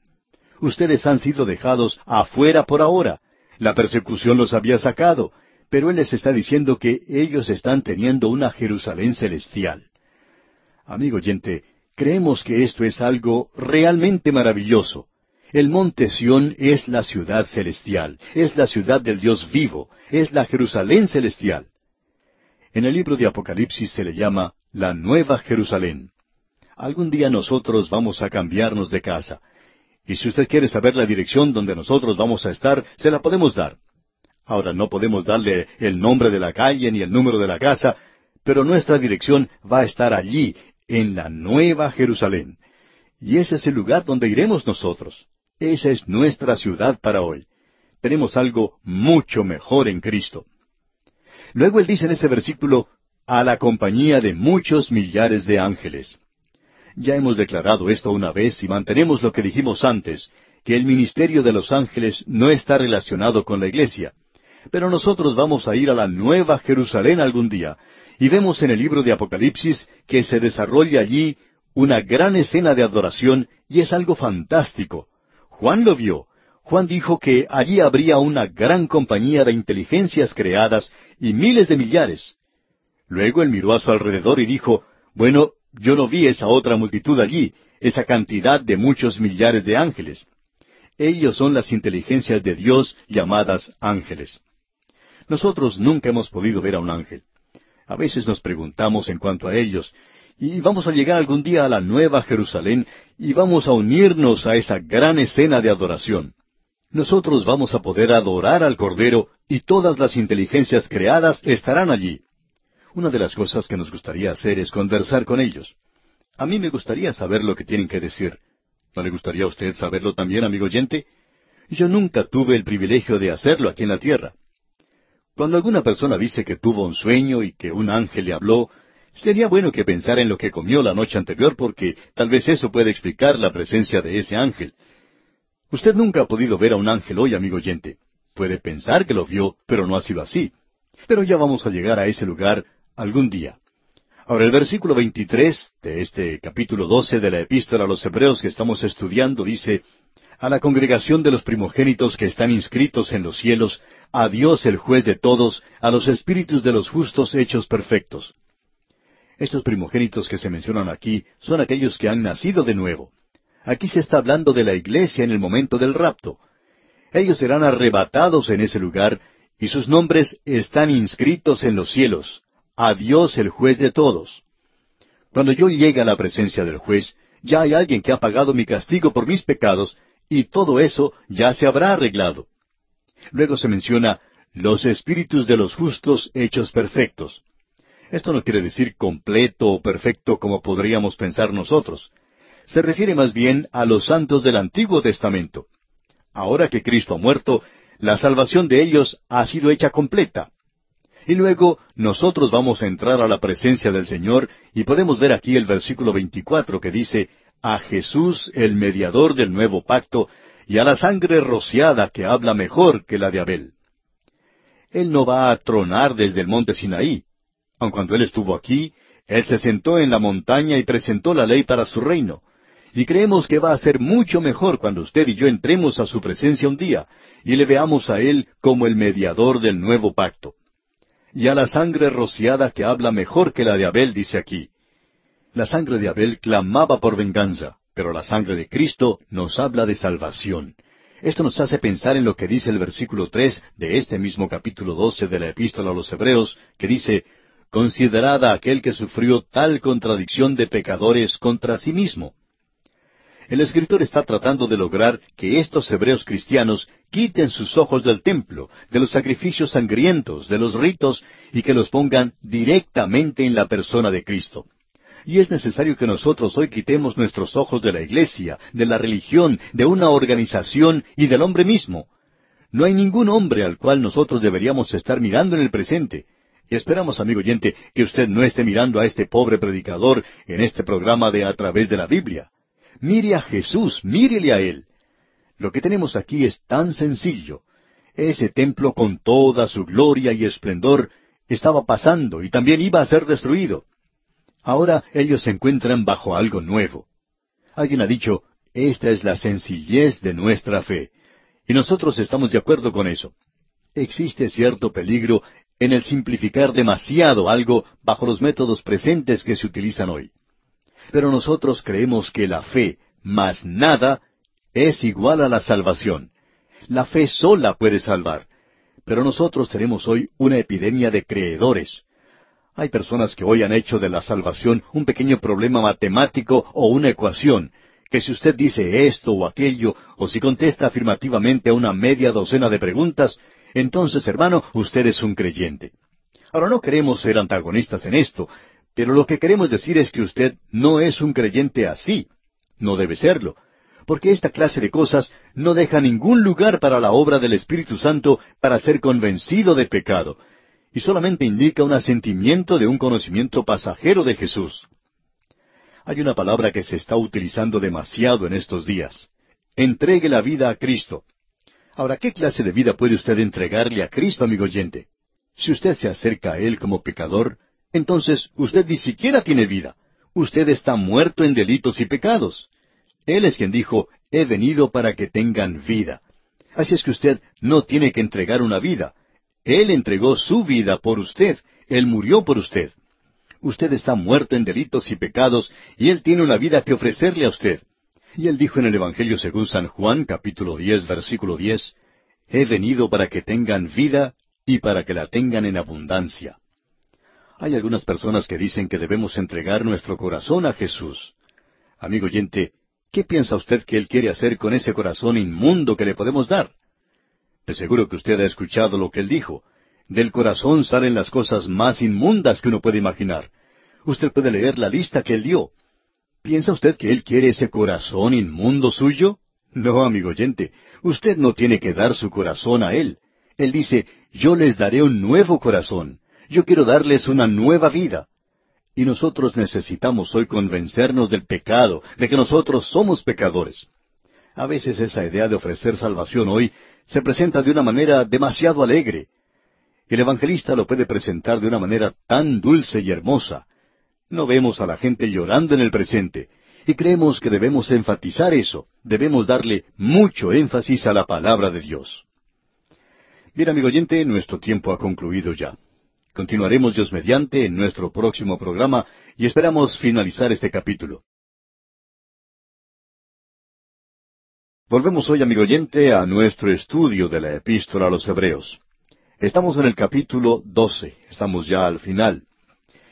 Ustedes han sido dejados afuera por ahora. La persecución los había sacado, pero Él les está diciendo que ellos están teniendo una Jerusalén celestial. Amigo oyente, creemos que esto es algo realmente maravilloso. El monte Sión es la ciudad celestial, es la ciudad del Dios vivo, es la Jerusalén celestial. En el libro de Apocalipsis se le llama la Nueva Jerusalén. Algún día nosotros vamos a cambiarnos de casa. Y si usted quiere saber la dirección donde nosotros vamos a estar, se la podemos dar. Ahora no podemos darle el nombre de la calle ni el número de la casa, pero nuestra dirección va a estar allí, en la Nueva Jerusalén. Y ese es el lugar donde iremos nosotros. Esa es nuestra ciudad para hoy. Tenemos algo mucho mejor en Cristo. Luego él dice en este versículo, a la compañía de muchos millares de ángeles. Ya hemos declarado esto una vez y mantenemos lo que dijimos antes, que el ministerio de los ángeles no está relacionado con la iglesia. Pero nosotros vamos a ir a la Nueva Jerusalén algún día, y vemos en el libro de Apocalipsis que se desarrolla allí una gran escena de adoración y es algo fantástico. Juan lo vio. Juan dijo que allí habría una gran compañía de inteligencias creadas y miles de millares. Luego él miró a su alrededor y dijo, bueno, yo no vi esa otra multitud allí, esa cantidad de muchos millares de ángeles. Ellos son las inteligencias de Dios llamadas ángeles. Nosotros nunca hemos podido ver a un ángel. A veces nos preguntamos en cuanto a ellos, y vamos a llegar algún día a la nueva Jerusalén y vamos a unirnos a esa gran escena de adoración. Nosotros vamos a poder adorar al Cordero y todas las inteligencias creadas estarán allí. Una de las cosas que nos gustaría hacer es conversar con ellos. A mí me gustaría saber lo que tienen que decir. ¿No le gustaría a usted saberlo también, amigo oyente? Yo nunca tuve el privilegio de hacerlo aquí en la tierra. Cuando alguna persona dice que tuvo un sueño y que un ángel le habló, sería bueno que pensara en lo que comió la noche anterior porque tal vez eso puede explicar la presencia de ese ángel. Usted nunca ha podido ver a un ángel hoy, amigo oyente. Puede pensar que lo vio, pero no ha sido así. Pero ya vamos a llegar a ese lugar algún día. Ahora, el versículo 23 de este capítulo 12 de la epístola a los Hebreos que estamos estudiando dice, A la congregación de los primogénitos que están inscritos en los cielos, a Dios el juez de todos, a los espíritus de los justos hechos perfectos. Estos primogénitos que se mencionan aquí son aquellos que han nacido de nuevo. Aquí se está hablando de la iglesia en el momento del rapto. Ellos serán arrebatados en ese lugar y sus nombres están inscritos en los cielos. A Dios el juez de todos. Cuando yo llegue a la presencia del juez, ya hay alguien que ha pagado mi castigo por mis pecados y todo eso ya se habrá arreglado. Luego se menciona los espíritus de los justos hechos perfectos. Esto no quiere decir completo o perfecto como podríamos pensar nosotros. Se refiere más bien a los santos del Antiguo Testamento. Ahora que Cristo ha muerto, la salvación de ellos ha sido hecha completa. Y luego nosotros vamos a entrar a la presencia del Señor y podemos ver aquí el versículo 24 que dice, a Jesús el mediador del nuevo pacto, y a la sangre rociada que habla mejor que la de Abel. Él no va a tronar desde el monte Sinaí. Aun cuando él estuvo aquí, él se sentó en la montaña y presentó la ley para su reino. Y creemos que va a ser mucho mejor cuando usted y yo entremos a su presencia un día y le veamos a Él como el mediador del nuevo pacto. Y a la sangre rociada que habla mejor que la de Abel, dice aquí. La sangre de Abel clamaba por venganza. Pero la sangre de Cristo nos habla de salvación. Esto nos hace pensar en lo que dice el versículo tres de este mismo capítulo doce de la Epístola a los Hebreos, que dice «Considerada aquel que sufrió tal contradicción de pecadores contra sí mismo. El escritor está tratando de lograr que estos hebreos cristianos quiten sus ojos del templo, de los sacrificios sangrientos, de los ritos, y que los pongan directamente en la persona de Cristo. Y es necesario que nosotros hoy quitemos nuestros ojos de la iglesia, de la religión, de una organización y del hombre mismo. No hay ningún hombre al cual nosotros deberíamos estar mirando en el presente. Y esperamos, amigo oyente, que usted no esté mirando a este pobre predicador en este programa de A través de la Biblia. Mire a Jesús, mírele a Él. Lo que tenemos aquí es tan sencillo. Ese templo con toda su gloria y esplendor estaba pasando y también iba a ser destruido. Ahora ellos se encuentran bajo algo nuevo. Alguien ha dicho, esta es la sencillez de nuestra fe. Y nosotros estamos de acuerdo con eso. Existe cierto peligro en el simplificar demasiado algo bajo los métodos presentes que se utilizan hoy. Pero nosotros creemos que la fe, más nada, es igual a la salvación. La fe sola puede salvar. Pero nosotros tenemos hoy una epidemia de creedores. Hay personas que hoy han hecho de la salvación un pequeño problema matemático o una ecuación, que si usted dice esto o aquello, o si contesta afirmativamente a una media docena de preguntas, entonces, hermano, usted es un creyente. Ahora, no queremos ser antagonistas en esto, pero lo que queremos decir es que usted no es un creyente así. No debe serlo, porque esta clase de cosas no deja ningún lugar para la obra del Espíritu Santo para ser convencido de pecado, y solamente indica un asentimiento de un conocimiento pasajero de Jesús. Hay una palabra que se está utilizando demasiado en estos días. Entregue la vida a Cristo. Ahora, ¿qué clase de vida puede usted entregarle a Cristo, amigo oyente? Si usted se acerca a Él como pecador, entonces usted ni siquiera tiene vida. Usted está muerto en delitos y pecados. Él es quien dijo, he venido para que tengan vida. Así es que usted no tiene que entregar una vida, él entregó su vida por usted, Él murió por usted. Usted está muerto en delitos y pecados, y Él tiene una vida que ofrecerle a usted. Y Él dijo en el Evangelio según San Juan, capítulo diez, versículo diez, He venido para que tengan vida y para que la tengan en abundancia. Hay algunas personas que dicen que debemos entregar nuestro corazón a Jesús. Amigo oyente, ¿qué piensa usted que Él quiere hacer con ese corazón inmundo que le podemos dar? seguro que usted ha escuchado lo que él dijo. Del corazón salen las cosas más inmundas que uno puede imaginar. Usted puede leer la lista que él dio. ¿Piensa usted que él quiere ese corazón inmundo suyo? No, amigo oyente, usted no tiene que dar su corazón a él. Él dice, yo les daré un nuevo corazón, yo quiero darles una nueva vida. Y nosotros necesitamos hoy convencernos del pecado, de que nosotros somos pecadores. A veces esa idea de ofrecer salvación hoy se presenta de una manera demasiado alegre. El evangelista lo puede presentar de una manera tan dulce y hermosa. No vemos a la gente llorando en el presente, y creemos que debemos enfatizar eso, debemos darle mucho énfasis a la palabra de Dios. Bien, amigo oyente, nuestro tiempo ha concluido ya. Continuaremos Dios mediante en nuestro próximo programa y esperamos finalizar este capítulo. Volvemos hoy, amigo oyente, a nuestro estudio de la epístola a los Hebreos. Estamos en el capítulo 12, estamos ya al final.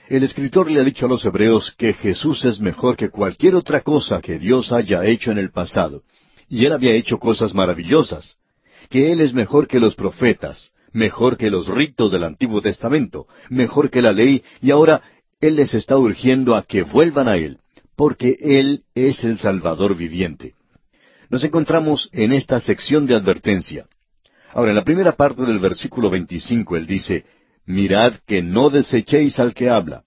El escritor le ha dicho a los Hebreos que Jesús es mejor que cualquier otra cosa que Dios haya hecho en el pasado, y él había hecho cosas maravillosas, que él es mejor que los profetas, mejor que los ritos del Antiguo Testamento, mejor que la ley, y ahora él les está urgiendo a que vuelvan a él, porque él es el Salvador viviente nos encontramos en esta sección de advertencia. Ahora, en la primera parte del versículo 25, él dice, Mirad que no desechéis al que habla.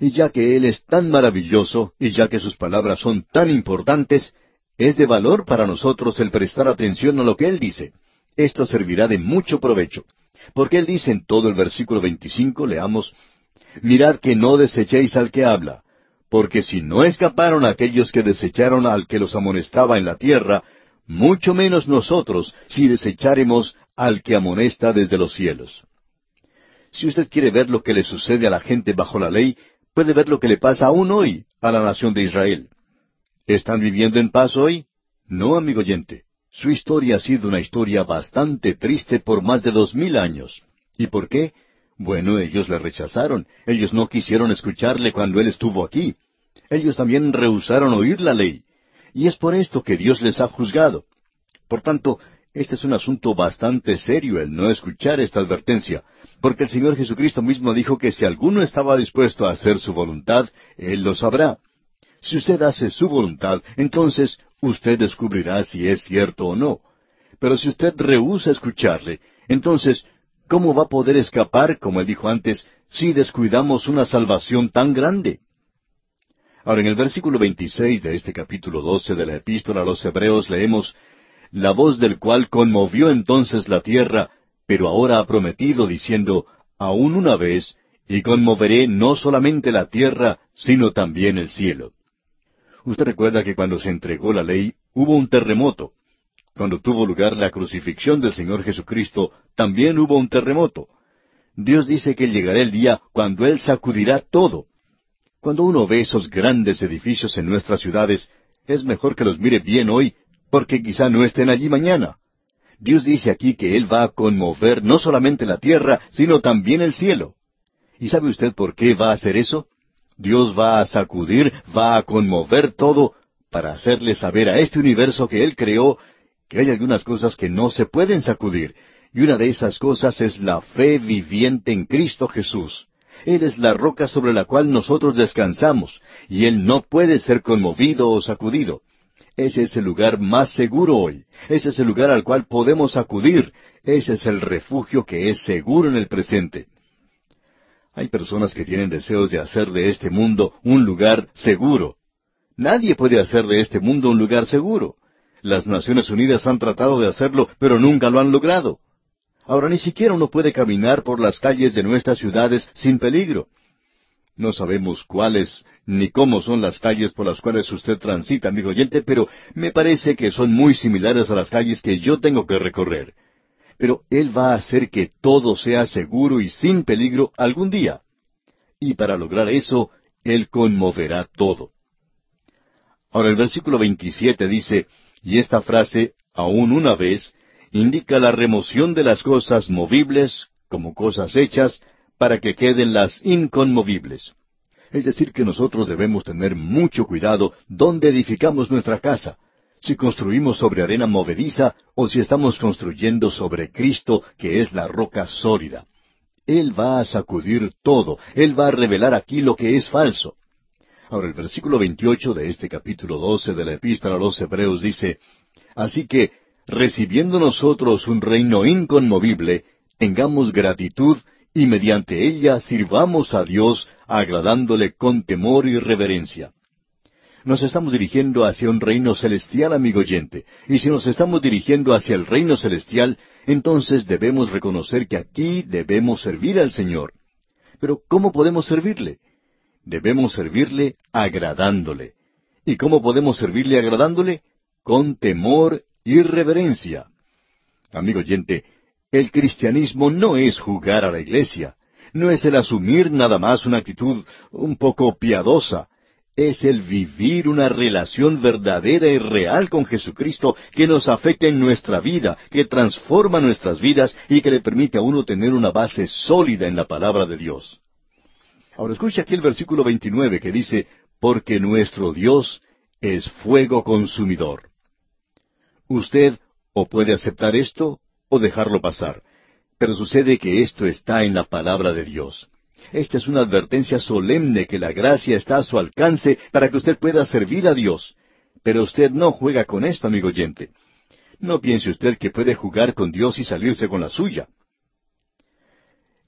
Y ya que él es tan maravilloso, y ya que sus palabras son tan importantes, es de valor para nosotros el prestar atención a lo que él dice. Esto servirá de mucho provecho. Porque él dice en todo el versículo 25, leamos, Mirad que no desechéis al que habla porque si no escaparon aquellos que desecharon al que los amonestaba en la tierra, mucho menos nosotros si desecharemos al que amonesta desde los cielos. Si usted quiere ver lo que le sucede a la gente bajo la ley, puede ver lo que le pasa aún hoy a la nación de Israel. ¿Están viviendo en paz hoy? No, amigo oyente. Su historia ha sido una historia bastante triste por más de dos mil años. ¿Y por qué? Bueno, ellos le rechazaron. Ellos no quisieron escucharle cuando él estuvo aquí ellos también rehusaron oír la ley. Y es por esto que Dios les ha juzgado. Por tanto, este es un asunto bastante serio el no escuchar esta advertencia, porque el Señor Jesucristo mismo dijo que si alguno estaba dispuesto a hacer su voluntad, Él lo sabrá. Si usted hace su voluntad, entonces usted descubrirá si es cierto o no. Pero si usted rehúsa escucharle, entonces, ¿cómo va a poder escapar, como él dijo antes, si descuidamos una salvación tan grande? Ahora, en el versículo 26 de este capítulo 12 de la epístola a los Hebreos leemos, La voz del cual conmovió entonces la tierra, pero ahora ha prometido diciendo, Aún una vez, y conmoveré no solamente la tierra, sino también el cielo. Usted recuerda que cuando se entregó la ley hubo un terremoto. Cuando tuvo lugar la crucifixión del Señor Jesucristo, también hubo un terremoto. Dios dice que llegará el día cuando Él sacudirá todo. Cuando uno ve esos grandes edificios en nuestras ciudades, es mejor que los mire bien hoy, porque quizá no estén allí mañana. Dios dice aquí que Él va a conmover no solamente la tierra, sino también el cielo. ¿Y sabe usted por qué va a hacer eso? Dios va a sacudir, va a conmover todo para hacerle saber a este universo que Él creó que hay algunas cosas que no se pueden sacudir. Y una de esas cosas es la fe viviente en Cristo Jesús. Él es la roca sobre la cual nosotros descansamos, y Él no puede ser conmovido o sacudido. Ese es el lugar más seguro hoy, ese es el lugar al cual podemos acudir, ese es el refugio que es seguro en el presente. Hay personas que tienen deseos de hacer de este mundo un lugar seguro. Nadie puede hacer de este mundo un lugar seguro. Las Naciones Unidas han tratado de hacerlo, pero nunca lo han logrado. Ahora ni siquiera uno puede caminar por las calles de nuestras ciudades sin peligro. No sabemos cuáles ni cómo son las calles por las cuales usted transita, amigo oyente, pero me parece que son muy similares a las calles que yo tengo que recorrer. Pero Él va a hacer que todo sea seguro y sin peligro algún día. Y para lograr eso, Él conmoverá todo. Ahora el versículo 27 dice, y esta frase, aún una vez, indica la remoción de las cosas movibles como cosas hechas para que queden las inconmovibles. Es decir, que nosotros debemos tener mucho cuidado dónde edificamos nuestra casa, si construimos sobre arena movediza o si estamos construyendo sobre Cristo, que es la roca sólida. Él va a sacudir todo, Él va a revelar aquí lo que es falso. Ahora el versículo 28 de este capítulo 12 de la epístola a los Hebreos dice, Así que recibiendo nosotros un reino inconmovible, tengamos gratitud y mediante ella sirvamos a Dios agradándole con temor y reverencia. Nos estamos dirigiendo hacia un reino celestial, amigo oyente, y si nos estamos dirigiendo hacia el reino celestial, entonces debemos reconocer que aquí debemos servir al Señor. Pero ¿cómo podemos servirle? Debemos servirle agradándole. ¿Y cómo podemos servirle agradándole? Con temor irreverencia. Amigo oyente, el cristianismo no es jugar a la iglesia, no es el asumir nada más una actitud un poco piadosa, es el vivir una relación verdadera y real con Jesucristo que nos afecte en nuestra vida, que transforma nuestras vidas y que le permite a uno tener una base sólida en la palabra de Dios. Ahora escuche aquí el versículo 29 que dice, porque nuestro Dios es fuego consumidor. Usted o puede aceptar esto o dejarlo pasar. Pero sucede que esto está en la palabra de Dios. Esta es una advertencia solemne que la gracia está a su alcance para que usted pueda servir a Dios. Pero usted no juega con esto, amigo oyente. No piense usted que puede jugar con Dios y salirse con la suya.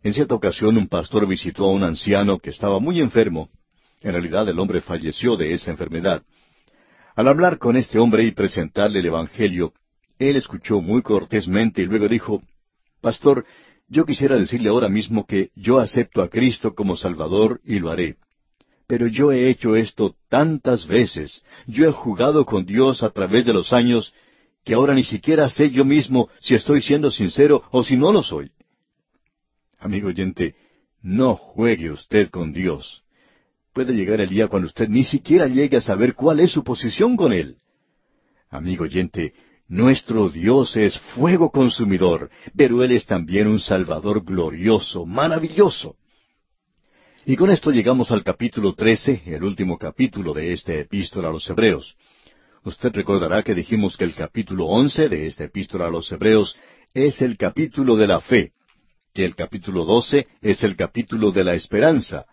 En cierta ocasión un pastor visitó a un anciano que estaba muy enfermo. En realidad el hombre falleció de esa enfermedad. Al hablar con este hombre y presentarle el Evangelio, él escuchó muy cortésmente y luego dijo, Pastor, yo quisiera decirle ahora mismo que yo acepto a Cristo como Salvador y lo haré. Pero yo he hecho esto tantas veces, yo he jugado con Dios a través de los años, que ahora ni siquiera sé yo mismo si estoy siendo sincero o si no lo soy. Amigo oyente, no juegue usted con Dios. Puede llegar el día cuando usted ni siquiera llegue a saber cuál es su posición con Él. Amigo oyente, nuestro Dios es fuego consumidor, pero Él es también un Salvador glorioso, maravilloso. Y con esto llegamos al capítulo 13, el último capítulo de esta epístola a los Hebreos. Usted recordará que dijimos que el capítulo 11 de esta epístola a los Hebreos es el capítulo de la fe, que el capítulo 12 es el capítulo de la esperanza,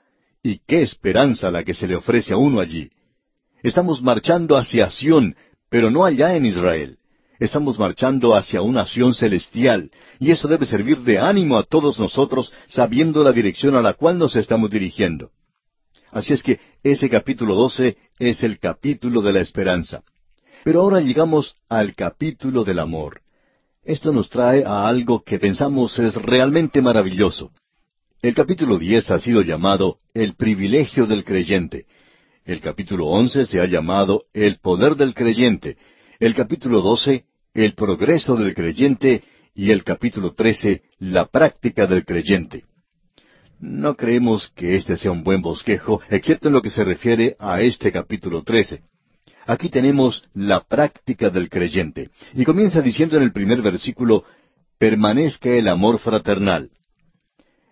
y qué esperanza la que se le ofrece a uno allí. Estamos marchando hacia Sión, pero no allá en Israel. Estamos marchando hacia una Sión celestial, y eso debe servir de ánimo a todos nosotros sabiendo la dirección a la cual nos estamos dirigiendo. Así es que ese capítulo 12 es el capítulo de la esperanza. Pero ahora llegamos al capítulo del amor. Esto nos trae a algo que pensamos es realmente maravilloso. El capítulo diez ha sido llamado El privilegio del creyente. El capítulo once se ha llamado El poder del creyente. El capítulo 12 El progreso del creyente y el capítulo 13 La práctica del creyente. No creemos que este sea un buen bosquejo, excepto en lo que se refiere a este capítulo 13. Aquí tenemos la práctica del creyente, y comienza diciendo en el primer versículo, permanezca el amor fraternal.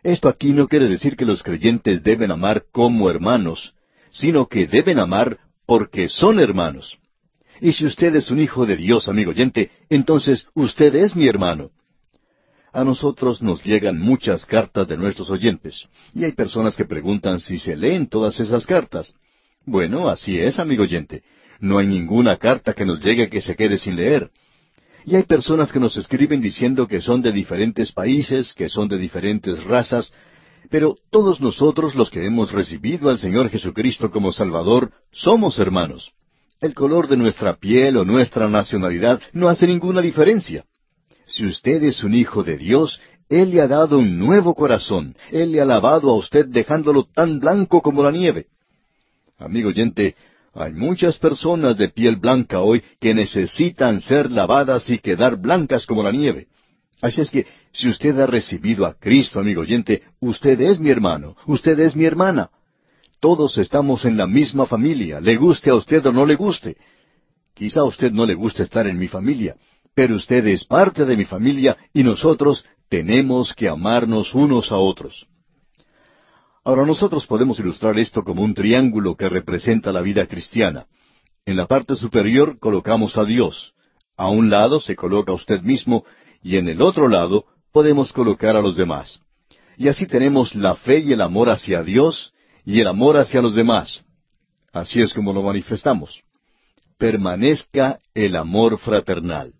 Esto aquí no quiere decir que los creyentes deben amar como hermanos, sino que deben amar porque son hermanos. Y si usted es un hijo de Dios, amigo oyente, entonces usted es mi hermano. A nosotros nos llegan muchas cartas de nuestros oyentes, y hay personas que preguntan si se leen todas esas cartas. Bueno, así es, amigo oyente. No hay ninguna carta que nos llegue que se quede sin leer. Y hay personas que nos escriben diciendo que son de diferentes países, que son de diferentes razas, pero todos nosotros los que hemos recibido al Señor Jesucristo como Salvador somos hermanos. El color de nuestra piel o nuestra nacionalidad no hace ninguna diferencia. Si usted es un hijo de Dios, Él le ha dado un nuevo corazón, Él le ha lavado a usted dejándolo tan blanco como la nieve. Amigo oyente, hay muchas personas de piel blanca hoy que necesitan ser lavadas y quedar blancas como la nieve. Así es que, si usted ha recibido a Cristo, amigo oyente, usted es mi hermano, usted es mi hermana. Todos estamos en la misma familia, le guste a usted o no le guste. Quizá a usted no le guste estar en mi familia, pero usted es parte de mi familia y nosotros tenemos que amarnos unos a otros. Ahora nosotros podemos ilustrar esto como un triángulo que representa la vida cristiana. En la parte superior colocamos a Dios, a un lado se coloca usted mismo y en el otro lado podemos colocar a los demás. Y así tenemos la fe y el amor hacia Dios y el amor hacia los demás. Así es como lo manifestamos. Permanezca el amor fraternal.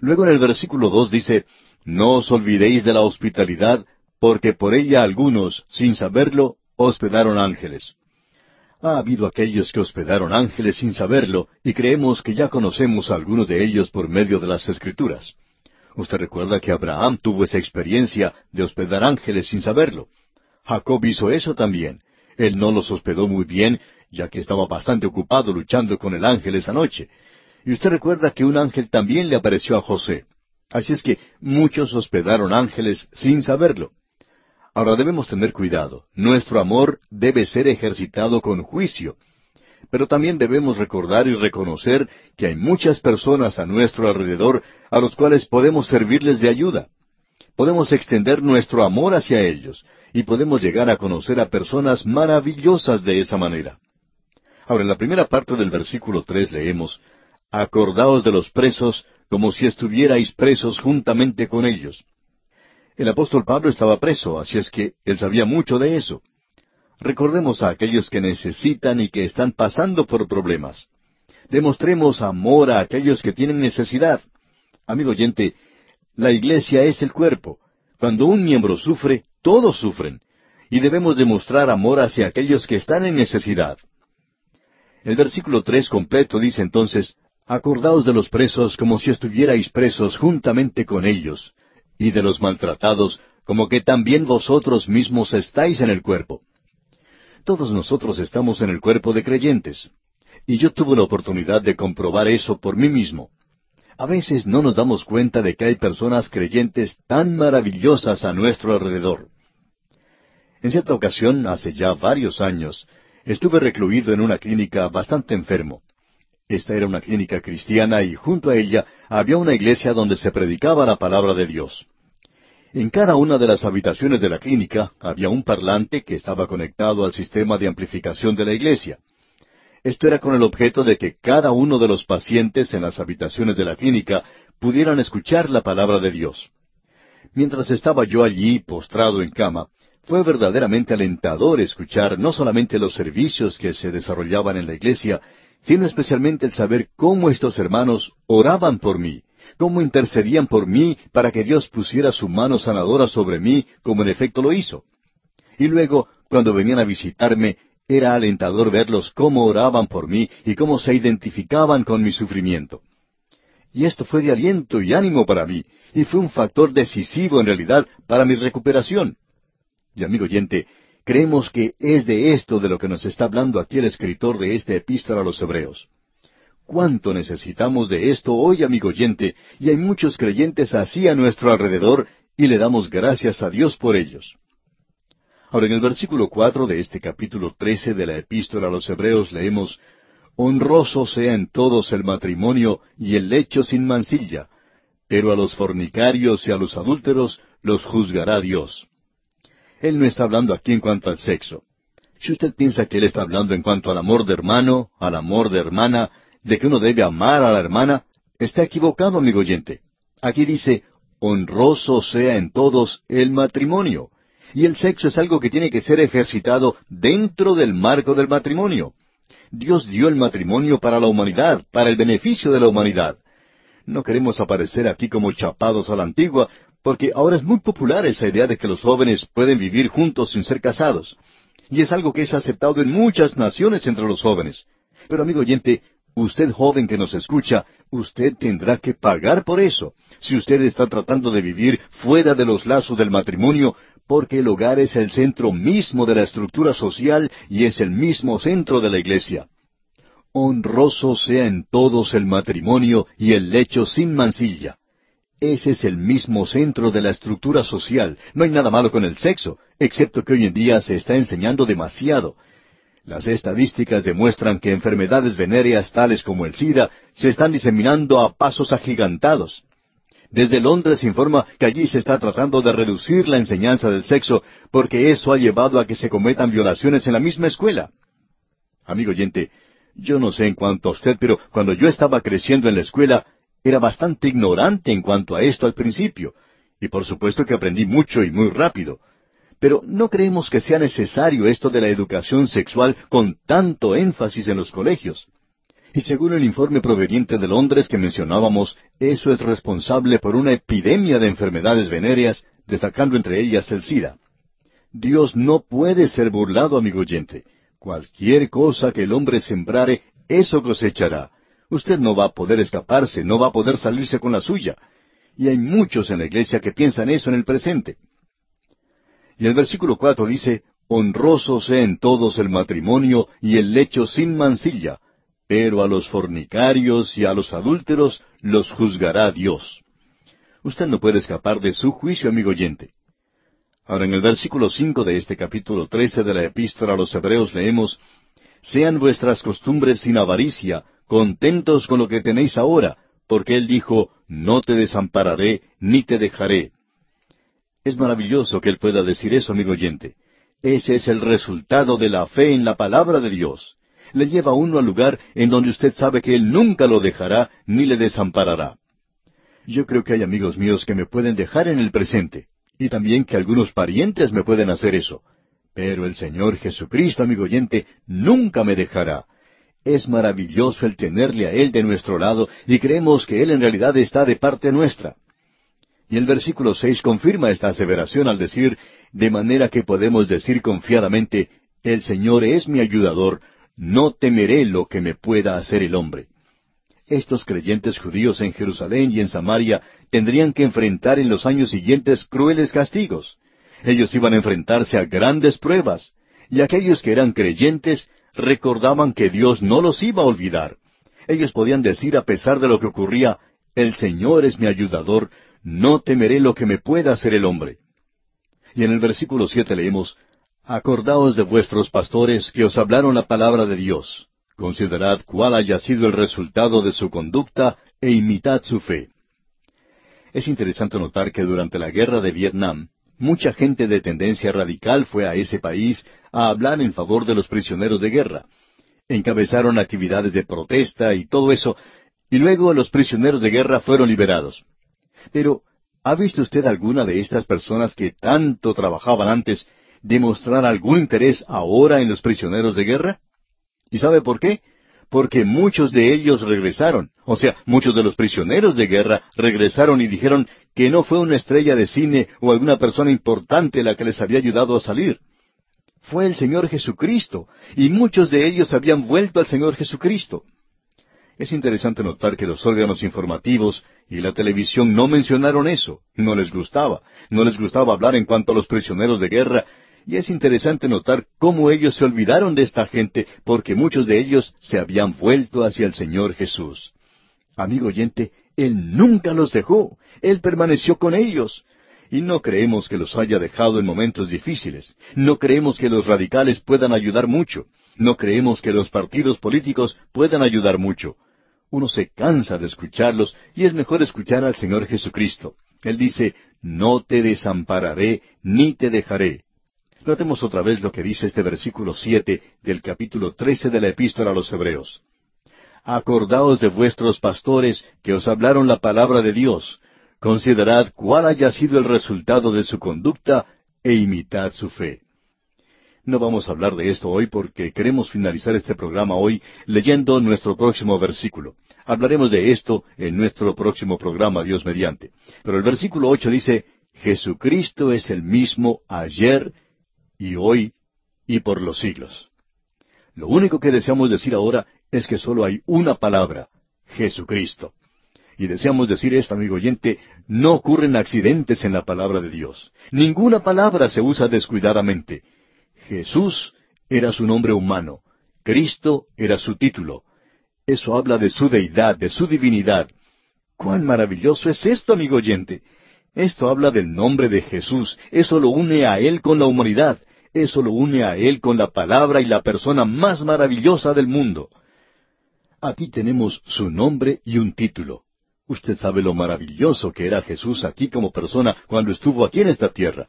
Luego en el versículo dos dice, No os olvidéis de la hospitalidad, porque por ella algunos, sin saberlo, hospedaron ángeles. Ha habido aquellos que hospedaron ángeles sin saberlo, y creemos que ya conocemos a algunos de ellos por medio de las Escrituras. Usted recuerda que Abraham tuvo esa experiencia de hospedar ángeles sin saberlo. Jacob hizo eso también. Él no los hospedó muy bien, ya que estaba bastante ocupado luchando con el ángel esa noche. Y usted recuerda que un ángel también le apareció a José. Así es que muchos hospedaron ángeles sin saberlo. Ahora debemos tener cuidado. Nuestro amor debe ser ejercitado con juicio. Pero también debemos recordar y reconocer que hay muchas personas a nuestro alrededor a los cuales podemos servirles de ayuda. Podemos extender nuestro amor hacia ellos y podemos llegar a conocer a personas maravillosas de esa manera. Ahora, en la primera parte del versículo tres leemos, Acordaos de los presos como si estuvierais presos juntamente con ellos. El apóstol Pablo estaba preso, así es que él sabía mucho de eso. Recordemos a aquellos que necesitan y que están pasando por problemas. Demostremos amor a aquellos que tienen necesidad. Amigo oyente, la iglesia es el cuerpo. Cuando un miembro sufre, todos sufren. Y debemos demostrar amor hacia aquellos que están en necesidad. El versículo tres completo dice entonces, Acordaos de los presos como si estuvierais presos juntamente con ellos, y de los maltratados, como que también vosotros mismos estáis en el cuerpo. Todos nosotros estamos en el cuerpo de creyentes. Y yo tuve la oportunidad de comprobar eso por mí mismo. A veces no nos damos cuenta de que hay personas creyentes tan maravillosas a nuestro alrededor. En cierta ocasión, hace ya varios años, estuve recluido en una clínica bastante enfermo. Esta era una clínica cristiana y junto a ella había una iglesia donde se predicaba la palabra de Dios. En cada una de las habitaciones de la clínica había un parlante que estaba conectado al sistema de amplificación de la iglesia. Esto era con el objeto de que cada uno de los pacientes en las habitaciones de la clínica pudieran escuchar la palabra de Dios. Mientras estaba yo allí postrado en cama, fue verdaderamente alentador escuchar no solamente los servicios que se desarrollaban en la iglesia, sino especialmente el saber cómo estos hermanos oraban por mí, cómo intercedían por mí para que Dios pusiera su mano sanadora sobre mí, como en efecto lo hizo. Y luego, cuando venían a visitarme, era alentador verlos cómo oraban por mí y cómo se identificaban con mi sufrimiento. Y esto fue de aliento y ánimo para mí, y fue un factor decisivo en realidad para mi recuperación. Y amigo oyente, Creemos que es de esto de lo que nos está hablando aquí el escritor de esta epístola a los hebreos. ¿Cuánto necesitamos de esto hoy, amigo oyente? Y hay muchos creyentes así a nuestro alrededor y le damos gracias a Dios por ellos. Ahora, en el versículo cuatro de este capítulo trece de la Epístola a los Hebreos leemos Honroso sea en todos el matrimonio y el lecho sin mancilla, pero a los fornicarios y a los adúlteros los juzgará Dios. Él no está hablando aquí en cuanto al sexo. Si usted piensa que Él está hablando en cuanto al amor de hermano, al amor de hermana, de que uno debe amar a la hermana, está equivocado, amigo oyente. Aquí dice, honroso sea en todos el matrimonio. Y el sexo es algo que tiene que ser ejercitado dentro del marco del matrimonio. Dios dio el matrimonio para la humanidad, para el beneficio de la humanidad. No queremos aparecer aquí como chapados a la antigua, porque ahora es muy popular esa idea de que los jóvenes pueden vivir juntos sin ser casados. Y es algo que es aceptado en muchas naciones entre los jóvenes. Pero amigo oyente, usted joven que nos escucha, usted tendrá que pagar por eso, si usted está tratando de vivir fuera de los lazos del matrimonio, porque el hogar es el centro mismo de la estructura social y es el mismo centro de la iglesia. Honroso sea en todos el matrimonio y el lecho sin mancilla. Ese es el mismo centro de la estructura social. No hay nada malo con el sexo, excepto que hoy en día se está enseñando demasiado. Las estadísticas demuestran que enfermedades venéreas tales como el SIDA se están diseminando a pasos agigantados. Desde Londres informa que allí se está tratando de reducir la enseñanza del sexo porque eso ha llevado a que se cometan violaciones en la misma escuela. Amigo oyente, yo no sé en cuanto a usted, pero cuando yo estaba creciendo en la escuela, era bastante ignorante en cuanto a esto al principio, y por supuesto que aprendí mucho y muy rápido. Pero no creemos que sea necesario esto de la educación sexual con tanto énfasis en los colegios. Y según el informe proveniente de Londres que mencionábamos, eso es responsable por una epidemia de enfermedades venéreas, destacando entre ellas el SIDA. Dios no puede ser burlado, amigo oyente. Cualquier cosa que el hombre sembrare, eso cosechará. Usted no va a poder escaparse, no va a poder salirse con la suya. Y hay muchos en la iglesia que piensan eso en el presente. Y el versículo cuatro dice, Honroso sea en todos el matrimonio y el lecho sin mancilla, pero a los fornicarios y a los adúlteros los juzgará Dios. Usted no puede escapar de su juicio, amigo oyente. Ahora en el versículo cinco de este capítulo trece de la Epístola a los Hebreos leemos Sean vuestras costumbres sin avaricia, contentos con lo que tenéis ahora, porque Él dijo, no te desampararé ni te dejaré. Es maravilloso que Él pueda decir eso, amigo oyente. Ese es el resultado de la fe en la palabra de Dios. Le lleva a uno al lugar en donde usted sabe que Él nunca lo dejará ni le desamparará. Yo creo que hay amigos míos que me pueden dejar en el presente, y también que algunos parientes me pueden hacer eso. Pero el Señor Jesucristo, amigo oyente, nunca me dejará. Es maravilloso el tenerle a Él de nuestro lado y creemos que Él en realidad está de parte nuestra. Y el versículo seis confirma esta aseveración al decir, de manera que podemos decir confiadamente, el Señor es mi ayudador, no temeré lo que me pueda hacer el hombre. Estos creyentes judíos en Jerusalén y en Samaria tendrían que enfrentar en los años siguientes crueles castigos. Ellos iban a enfrentarse a grandes pruebas, y aquellos que eran creyentes recordaban que Dios no los iba a olvidar. Ellos podían decir a pesar de lo que ocurría, El Señor es mi ayudador, no temeré lo que me pueda hacer el hombre. Y en el versículo siete leemos, Acordaos de vuestros pastores que os hablaron la palabra de Dios. Considerad cuál haya sido el resultado de su conducta e imitad su fe. Es interesante notar que durante la guerra de Vietnam, Mucha gente de tendencia radical fue a ese país a hablar en favor de los prisioneros de guerra. Encabezaron actividades de protesta y todo eso, y luego los prisioneros de guerra fueron liberados. Pero, ¿ha visto usted alguna de estas personas que tanto trabajaban antes demostrar algún interés ahora en los prisioneros de guerra? ¿Y sabe por qué? porque muchos de ellos regresaron, o sea, muchos de los prisioneros de guerra regresaron y dijeron que no fue una estrella de cine o alguna persona importante la que les había ayudado a salir. Fue el Señor Jesucristo, y muchos de ellos habían vuelto al Señor Jesucristo. Es interesante notar que los órganos informativos y la televisión no mencionaron eso, no les gustaba, no les gustaba hablar en cuanto a los prisioneros de guerra y es interesante notar cómo ellos se olvidaron de esta gente, porque muchos de ellos se habían vuelto hacia el Señor Jesús. Amigo oyente, Él nunca los dejó, Él permaneció con ellos. Y no creemos que los haya dejado en momentos difíciles, no creemos que los radicales puedan ayudar mucho, no creemos que los partidos políticos puedan ayudar mucho. Uno se cansa de escucharlos y es mejor escuchar al Señor Jesucristo. Él dice, no te desampararé ni te dejaré. Notemos otra vez lo que dice este versículo siete del capítulo trece de la Epístola a los Hebreos. Acordaos de vuestros pastores que os hablaron la palabra de Dios. Considerad cuál haya sido el resultado de su conducta e imitad su fe. No vamos a hablar de esto hoy porque queremos finalizar este programa hoy leyendo nuestro próximo versículo. Hablaremos de esto en nuestro próximo programa, Dios mediante. Pero el versículo ocho dice, Jesucristo es el mismo ayer, y hoy, y por los siglos. Lo único que deseamos decir ahora es que solo hay una palabra, Jesucristo. Y deseamos decir esto, amigo oyente, no ocurren accidentes en la palabra de Dios. Ninguna palabra se usa descuidadamente. Jesús era su nombre humano. Cristo era su título. Eso habla de su deidad, de su divinidad. ¡Cuán maravilloso es esto, amigo oyente! Esto habla del nombre de Jesús. Eso lo une a Él con la humanidad. Eso lo une a Él con la palabra y la persona más maravillosa del mundo. Aquí tenemos su nombre y un título. Usted sabe lo maravilloso que era Jesús aquí como persona cuando estuvo aquí en esta tierra.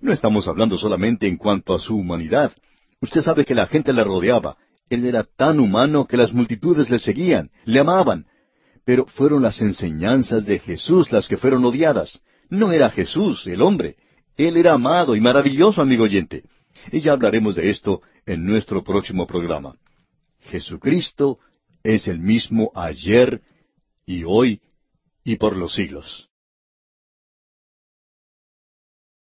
No estamos hablando solamente en cuanto a su humanidad. Usted sabe que la gente le rodeaba. Él era tan humano que las multitudes le seguían, le amaban. Pero fueron las enseñanzas de Jesús las que fueron odiadas. No era Jesús, el hombre. Él era amado y maravilloso, amigo oyente. Y ya hablaremos de esto en nuestro próximo programa. Jesucristo es el mismo ayer y hoy y por los siglos.